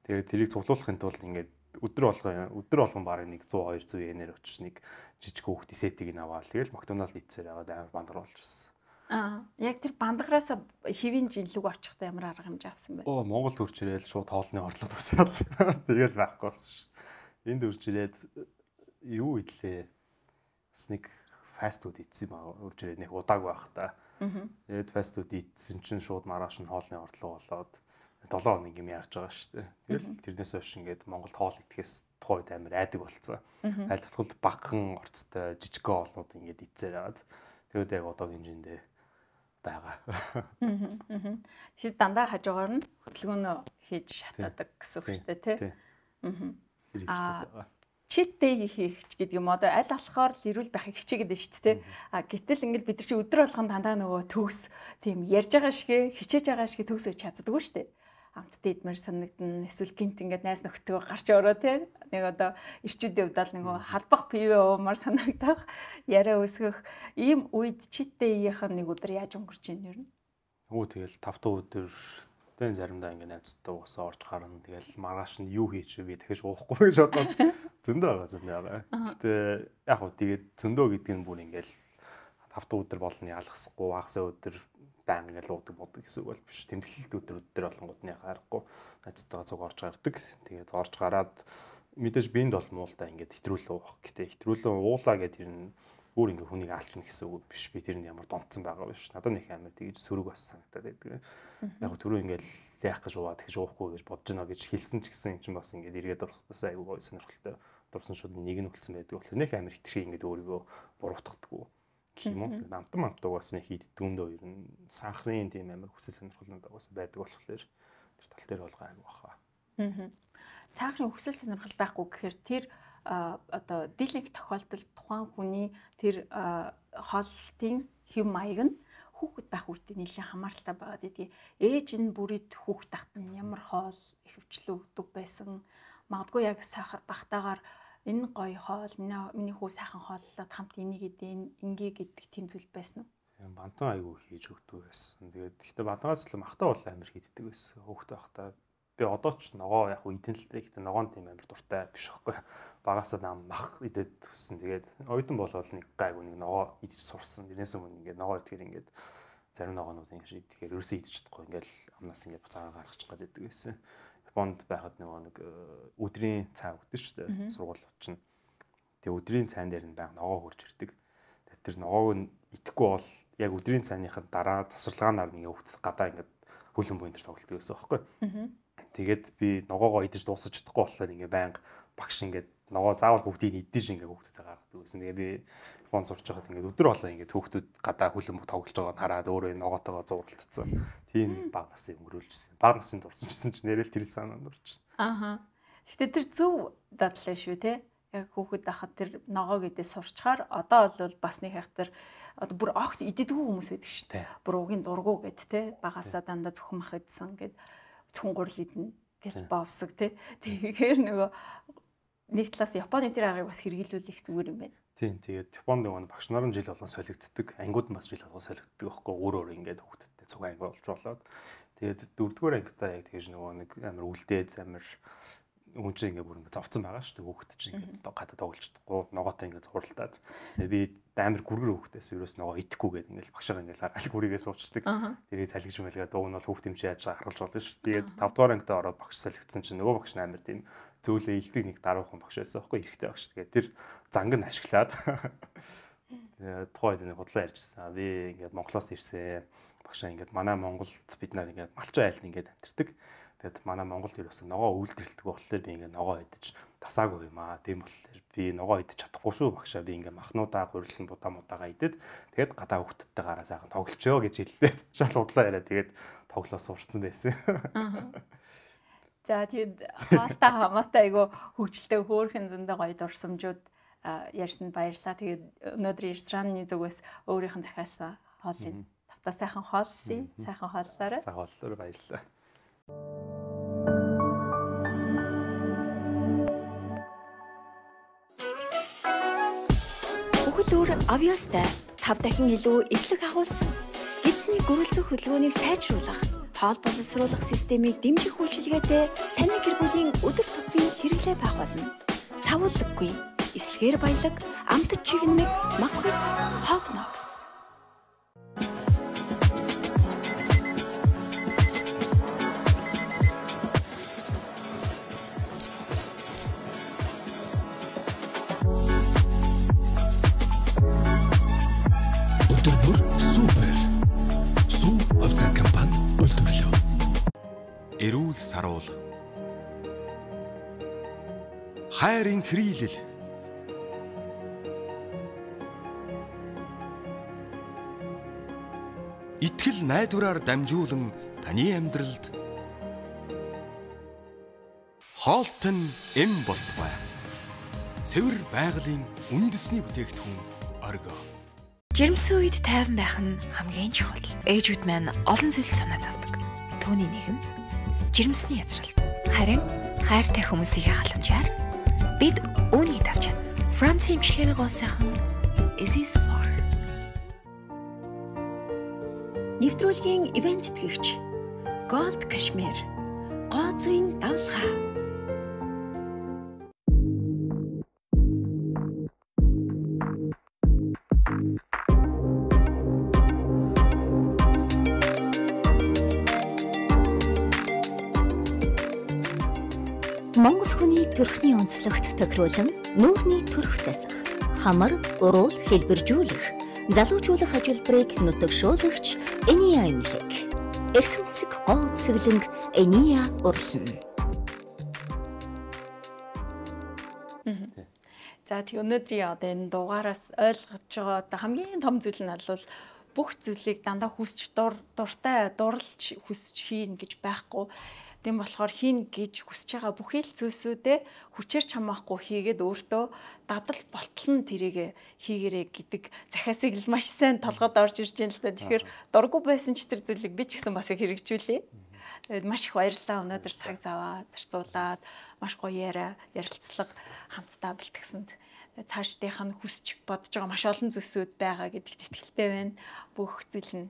B: Тэгээд тэрийг цуглуулахын тулд ингээд өдөр болгон өдөр болгон барыг нэг 100 200 янээр очиж нэг жижиг хөөхт эсэтийг наваал. Тэгэл Макдоналд ицээр аваад амар бандар болчихсон.
A: Аа, яг тэр бандагараасаа хэвийн жинлэг очихдаа ямар арга хэмжээ авсан бэ?
B: Оо, Монгол төрчрэл шууд тоолны орлого тусаад тэгэл байхгүй болсон шүү дээ. Энд төрчрээд юу идлээ? Бас нэг фаст фуд идсэн баг. Өрчрээд нэг удааг байх та. Тэгээд фаст фуд идсэн чинь шууд маргааш нь хоолны орлого болоод 7 хоног юм яарж байгаа шүү дээ. Тэгэл тэрнээс хойш ингээд Монгол хоол идэхээс тухайд амар айдаг болцсон. Аль татхад багхан орцтой жижигхэн олнууд ингээд идсээр аваад тэгээд яг одоогийн хэмжээндээ байгаа.
A: Тэгэхэд дандаа хажуугаар нь хөдөлгөөнө хийж шатаадаг гэсэн үг шүү дээ тий. Аа чит дэйг хийх ч гэдэг юм одоо аль болохоор л ирүүл байхыг хичээгээд байна шүү дээ. А гэтэл ингээд бид нар чи өдөр болгон дандаа нөгөө төгс тийм ярьж байгаа шигэ хичээж байгаа шигэ төгсөж чаддаггүй шүү дээ амтд идмэр санагдана эсвэл гинт ингээд найс нөхдөөр гарч өрөө те нэг одоо ирчүүдийн хувьд л нөгөө халбах пивэ уумаар санагдах яриа өсгөх ийм үед читтэй ийхэн нэг өдөр яаж өнгөрч ийн ер нь
B: Үгүй тэгэл 5 туу өдөр тэн заримдаа ингээд авцтай угаасаа орж гарна тэгэл маргааш нь юу хийч вэ дахиж уухгүй гэж бодоод зөндөө байгаа зөндөө байгаа. Гэтэ яг уу тэгээд зөндөө гэдэг нь бүр ингээд 5 туу өдөр болно ялгахгүй хагас өдөр баян ингээл уудаг будаг гэсэн үг бол биш. Тэмдэглэлт өдрүүд дээр болонгууд нь харахгүй надтайгаа цуг орж гардаг. Тэгээд орж гараад мэдээж бинд олмуултаа ингээд хэтрүүлэн уух. Гэтэ хэтрүүлэн уулаа гэдэг юм өөр ингээ хүнийг алдна гэсэн үг биш. Би тэр нь ямар донцсон байгаа биш. Надад нэг амар тэгж сөрөг бас санагдаад байдаг. Яг түрүү ингээл яах гэж уваа тэгж уухгүй гэж бодож байна гэж хэлсэн ч гэсэн эн чинь бас ингээд эргээд орохтаас айгүй гоё сонирхолтой дурсан шууд нэг нь үлдсэн байдаг. Болохоор нөх амар хитрхи ингээд өөрийгөө буруутгадаг гэх юм уу. Амтан амтдаг бас нэг хийд дүмдөө ер нь санхрын тийм амар хүсэл сонирхолтой бас байдаг болохоор тэр тал дээр болго аяг баха.
A: Аа. Санхрын хүсэл сонирхол байхгүй гэхээр тэр одоо дилинг тохиолдолд тухайн хүний тэр хоолтын хэм маяг нь хүүхэд байх үртэй нэлээд хамааралтай байгаад идэг. Ээж нь бүрийд хүүхэд тахтан ямар хоол их хөвчлөө өгдөг байсан. Магадгүй яг сахар багтаагаар энэ гоё хоол миний хүү сайхан хооллоод хамт энийг идэн ингээ гэдэг тийм зүйл байсан
B: уу? Бантан айгүй хийж өгдөг байсан. Тэгээд гэхдээ бантагаас л махтай бол амир хийддэг байсан. Хөөхтэй бахтай би одоо ч ногоо яг идэн л дээ. Гэхдээ ногоон тийм амир дуртай биш байхгүй. Багаас нам мах идээд төссөн. Тэгээд оюутан болоод нэг гайгүй нэг ногоо идэж сурсан. Тэрнээс өмнө ингээд ногоо идэхээр ингээд зарим ногоонууд ингэж идэхээр ерөөсөө идэж чадахгүй. Ингээд амнаас ингээд буцаага гаргачих гээд байдаг байсан. Бонд байхад нөгөө нэг э, өдрийн цай өгдөг шүү дээ. Сургууль очно. Тэгээ өдрийн цайн дээр нь байнга ногоо хөрж ирдэг. Тэгээ тэр ногоог нь итгэхгүй бол яг өдрийн цайныхаа дараа засварлагаанаар нэг хөвтөх гадаа ингээд хөлөн буйн дээр тоглолт гэсэн байхгүй. Тэгээд би ногоогоо идэж дуусаж чадахгүй болохоор ингээ байнга багш ингээд ногоо заавал бүгдийг идэж ингээ хөвтөд гаргадаг гэсэн. Тэгээ би фон сурч байгаад ингээд өдөр болоо ингээд хүүхдүүд гадаа хүлэмж тоглож байгааг нь хараад өөрөө ногоотойгоо зурлалтсан. Тийм баг насыг өнгөрүүлжсэн. Баг насыг дурсанчсан чинь нэрэл тэр санаанд орчихсон.
A: Ааха. Гэхдээ тэр зөв дадлаа шүү те. Яг хүүхэд байхад тэр ногоо гэдэг сурчхаар одоо бол бас нэг хайх тэр одоо бүр огт идэггүй хүмүүс байдаг шүү дээ. Бүр угийн дургу гэд те. Багасаа дандаа зөвхөн мах идсэн гэд зөвхөн гурил идэнэ гэж бовсог те. Тэгэхээр нөгөө нэг талаас Японы тэр аргыг бас хэрэгжүүлэх зүгээр юм байна.
B: Тийм тэгээд Японд нөгөө багш нар нь жил болгон солигддаг. Ангууд нь бас жил болгон солигддаг байхгүй өөр өөр ингээд хөвгөдтэй цуг анги болж болоод тэгээд дөрөвдүгээр ангитаа яг тэгж нөгөө нэг амар үлдээд амар хүн чинь ингээ бүр ингээ зовцсон байгаа шүү дээ хүүхэд чинь ингээ гадаа тоглож чадахгүй ногоотой ингээ зурлалтаад би амар гүргэр хүүхдээс ерөөс ногоо идэхгүйгээд ингээ багшаа ингээ аль гүрийгээ суучдаг тэрийг залгиж мэлгээ дуу нь бол хүүхд юм чи яаж харуулж болно шүү дээ тэгээд 5 дугаар ангид ороод багш солигдсон чинь нөгөө багш нь амар тийм зөөлөө илдэг нэг даруухан багш байсан байхгүй эрэгтэй багш тэгээд тэр занг нь ашиглаад э, тухайн үед нэг худлаа ярьжсэн. Би ингээд Монголоос ирсэн. Багшаа ингээд манай Монголд бид нар ингээд малчин айлт ингээд амтэрдэг. Тэгэд манай Монголд юу гэсэн ногоо үйлдвэрлэдэг болохоор би ингээд ногоо идэж тасаагүй юм аа. Тийм болохоор би ногоо идэж чадахгүй шүү багшаа. Би ингээд махнуудаа гурилн будаа мудаага идээд тэгэд гадаа хөвгтдтэй гараа сайхан тоглолчоо гэж хэллээ. Шал худлаа яриа тэгээд тоглоос урцсан байсан.
A: За тэгээд хоолтой хамаатай айгу хөгжилтэй хөөрхөн зөндөө гоё дурсамжууд ярьсанд баярлалаа. Тэгээд өнөөдөр ресторанны зүгээс өөрийнх нь захиас хоолыг тавтаа сайхан хооллоо. Сайхан хооллоорой. Сайхан
B: хооллоорой баярлалаа.
A: Бүхэл өөр авьяастай тав дахин илүү эслэг агуулсан эзний гөрөлцөх хөдөлгөөнийг сайжруулах, хоол боловсруулах системийг дэмжих үйлчилгээтэй таны гэр бүлийн өдөр тутмын хэрэглээ байх болно. Цавуулгүй Ислэгээр баялаг, амтд чигнэмэг, маквиц, хогнокс.
B: эрүүл саруул хайрын хрийлэл Библийг найдвараар дамжуулан таны амьдралд хоолтон эм болтугай. Цэвэр байгалийн үндэсний бүтээгдэхүүн оргоо.
A: Жирэмсэн үед тайван байх нь хамгийн чухал. Ээжүүд маань олон зүйл санаа зовдог. Төвний нэг нь жирэмсний язралт. Харин хайртай хүмүүсийнхээ халамжаар бид үүнийг давж чадна. Францын имчилгээний гол сайхан Is this Нэвтрүүлгийн ивент тэтгэгч Gold Kashmir гоо зүйн давлгаа Монгол хүний төрхний онцлогт тохируулан нүүрний төрх засах, хамар, уруул хэлбэржүүлэх залуучуулах ажилбарыг нутагшуулагч Эния имлэг. Эрхэмсэг гоо цэглэнг Эния урлна. За тий өнөөдрийн одоо энэ дугаараас ойлгож байгаа одоо хамгийн том зүйл нь бол бүх зүйлийг дандаа хүсч дуртай дурлж хүсч хийн гэж байхгүй Тийм болохоор хийн гэж хүсэж байгаа бүхий л зүйлсүүдээ хүчээр чамаахгүй хийгээд өөртөө дадал болтол нь тэрийгэ хийгэрээ гэдэг захиасыг л маш сайн толгойд орж ирж байна л да. Тэгэхээр дурггүй байсан ч тэр зүйлийг би ч гэсэн бас их хэрэгжүүлээ. Тэгээд маш их баярлалаа өнөөдөр цаг заваа зарцуулаад маш гоё яриа ярилцлага хамтдаа бэлтгэсэнд цаашдынх нь хүсч бодож байгаа маш олон зүйлсүүд байгаа гэдэгт итгэлтэй байна. Бүх зүйл нь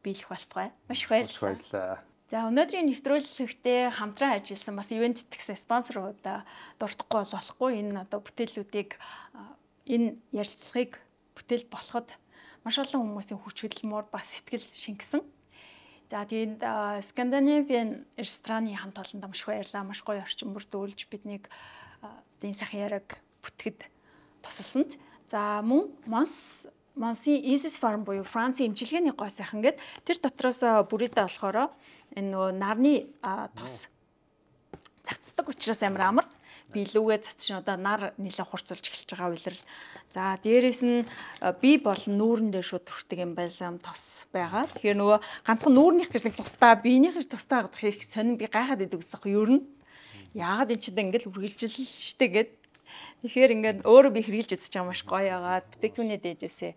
A: биелэх болтугай. Маш их
B: баярлалаа.
A: За өнөөдрийн нэвтрүүлэгтээ хамтран ажилласан бас ивент тгсэн спонсоруудаа дуртахгүй болохгүй энэ одоо бүтээлүүдийг энэ ярилцлагыг бүтээл болоход маш олон хүмүүсийн хүч хөдөлмөр бас сэтгэл шингэсэн. За тэгээд Scandinavian Restaurant-ы хамт олондоо маш их баярлалаа. Маш гоё орчин бүрдүүлж биднийг энэ сайхан яраг бүтгэд тусалсанд. За мөн Mons Манси Isis Farm буюу Францын имчилгээний гоо сайхан гэд тэр дотроос бүрийдэ болохоор энэ нөгөө нарны тос цацдаг учраас амар амар билүүгээ цацшин одоо нар нэлээ хурцулж эхэлж байгаа үйлрэл. За дээрэс нь би бол нүүрэндээ шууд төрхтөг юм байлам тос байгаа. Тэгэхээр нөгөө ганцхан нүүрнийх гэж нэг тусдаа биенийх гэж тусдаа гадах хэрэг сонин би гайхаад идэв гэсэн хэрэг юу юм. Яагаад энэ ч гэдэг ингээл үргэлжлэл штэ гэдэг Тэгэхээр ингээд өөрөө би хэрэгжилж үзэж байгаа маш гоё яагаад бүтээгтүүнээ дээжээсээ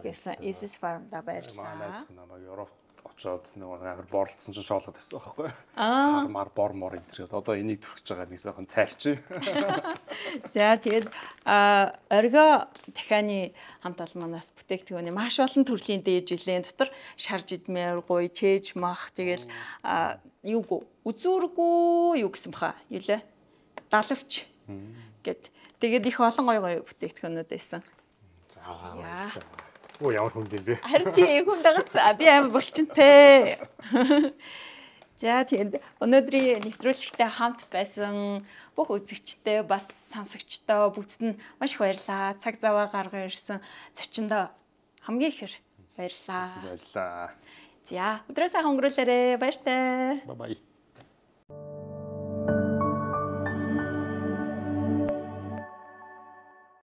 A: гэсэн Isis Farm-да баярлалаа.
B: Намайг Европ очоод нэг амар борлцсон чинь шоолоод байсан байхгүй юу? Аа. Мар бор мор энэ төр. Одоо энийг түрхэж байгаа нэг сайхан цайр чи.
A: За тэгээд а оргио дахианы хамт олмоноос бүтээгдэхүүний маш олон төрлийн дээжилэн дотор шарж идмээр гуй, чээж мах тэгэл юуг үзүүргүү юу гэсэн баха? Юлээ. Далавч гэд Тэгээд их олон гоё гоё бүтээгдэхүүнүүд байсан.
B: За баярлалаа. Оо ямар хүн юм бэ? Харин тийм
A: хүн байгаа. За би амар булчинтэй. За тэгээд өнөөдрийн нэвтрүүлэгтээ хамт байсан бүх үзэгчтэй бас сонсогчтой бүгдд нь маш их баярлалаа. Цаг заваа гаргаж ирсэн зочиндоо хамгийн ихээр баярлалаа.
B: Баярлалаа.
A: За өдрөө сайхан өнгөрүүлээрэ. Баяр таа.
B: Бабай.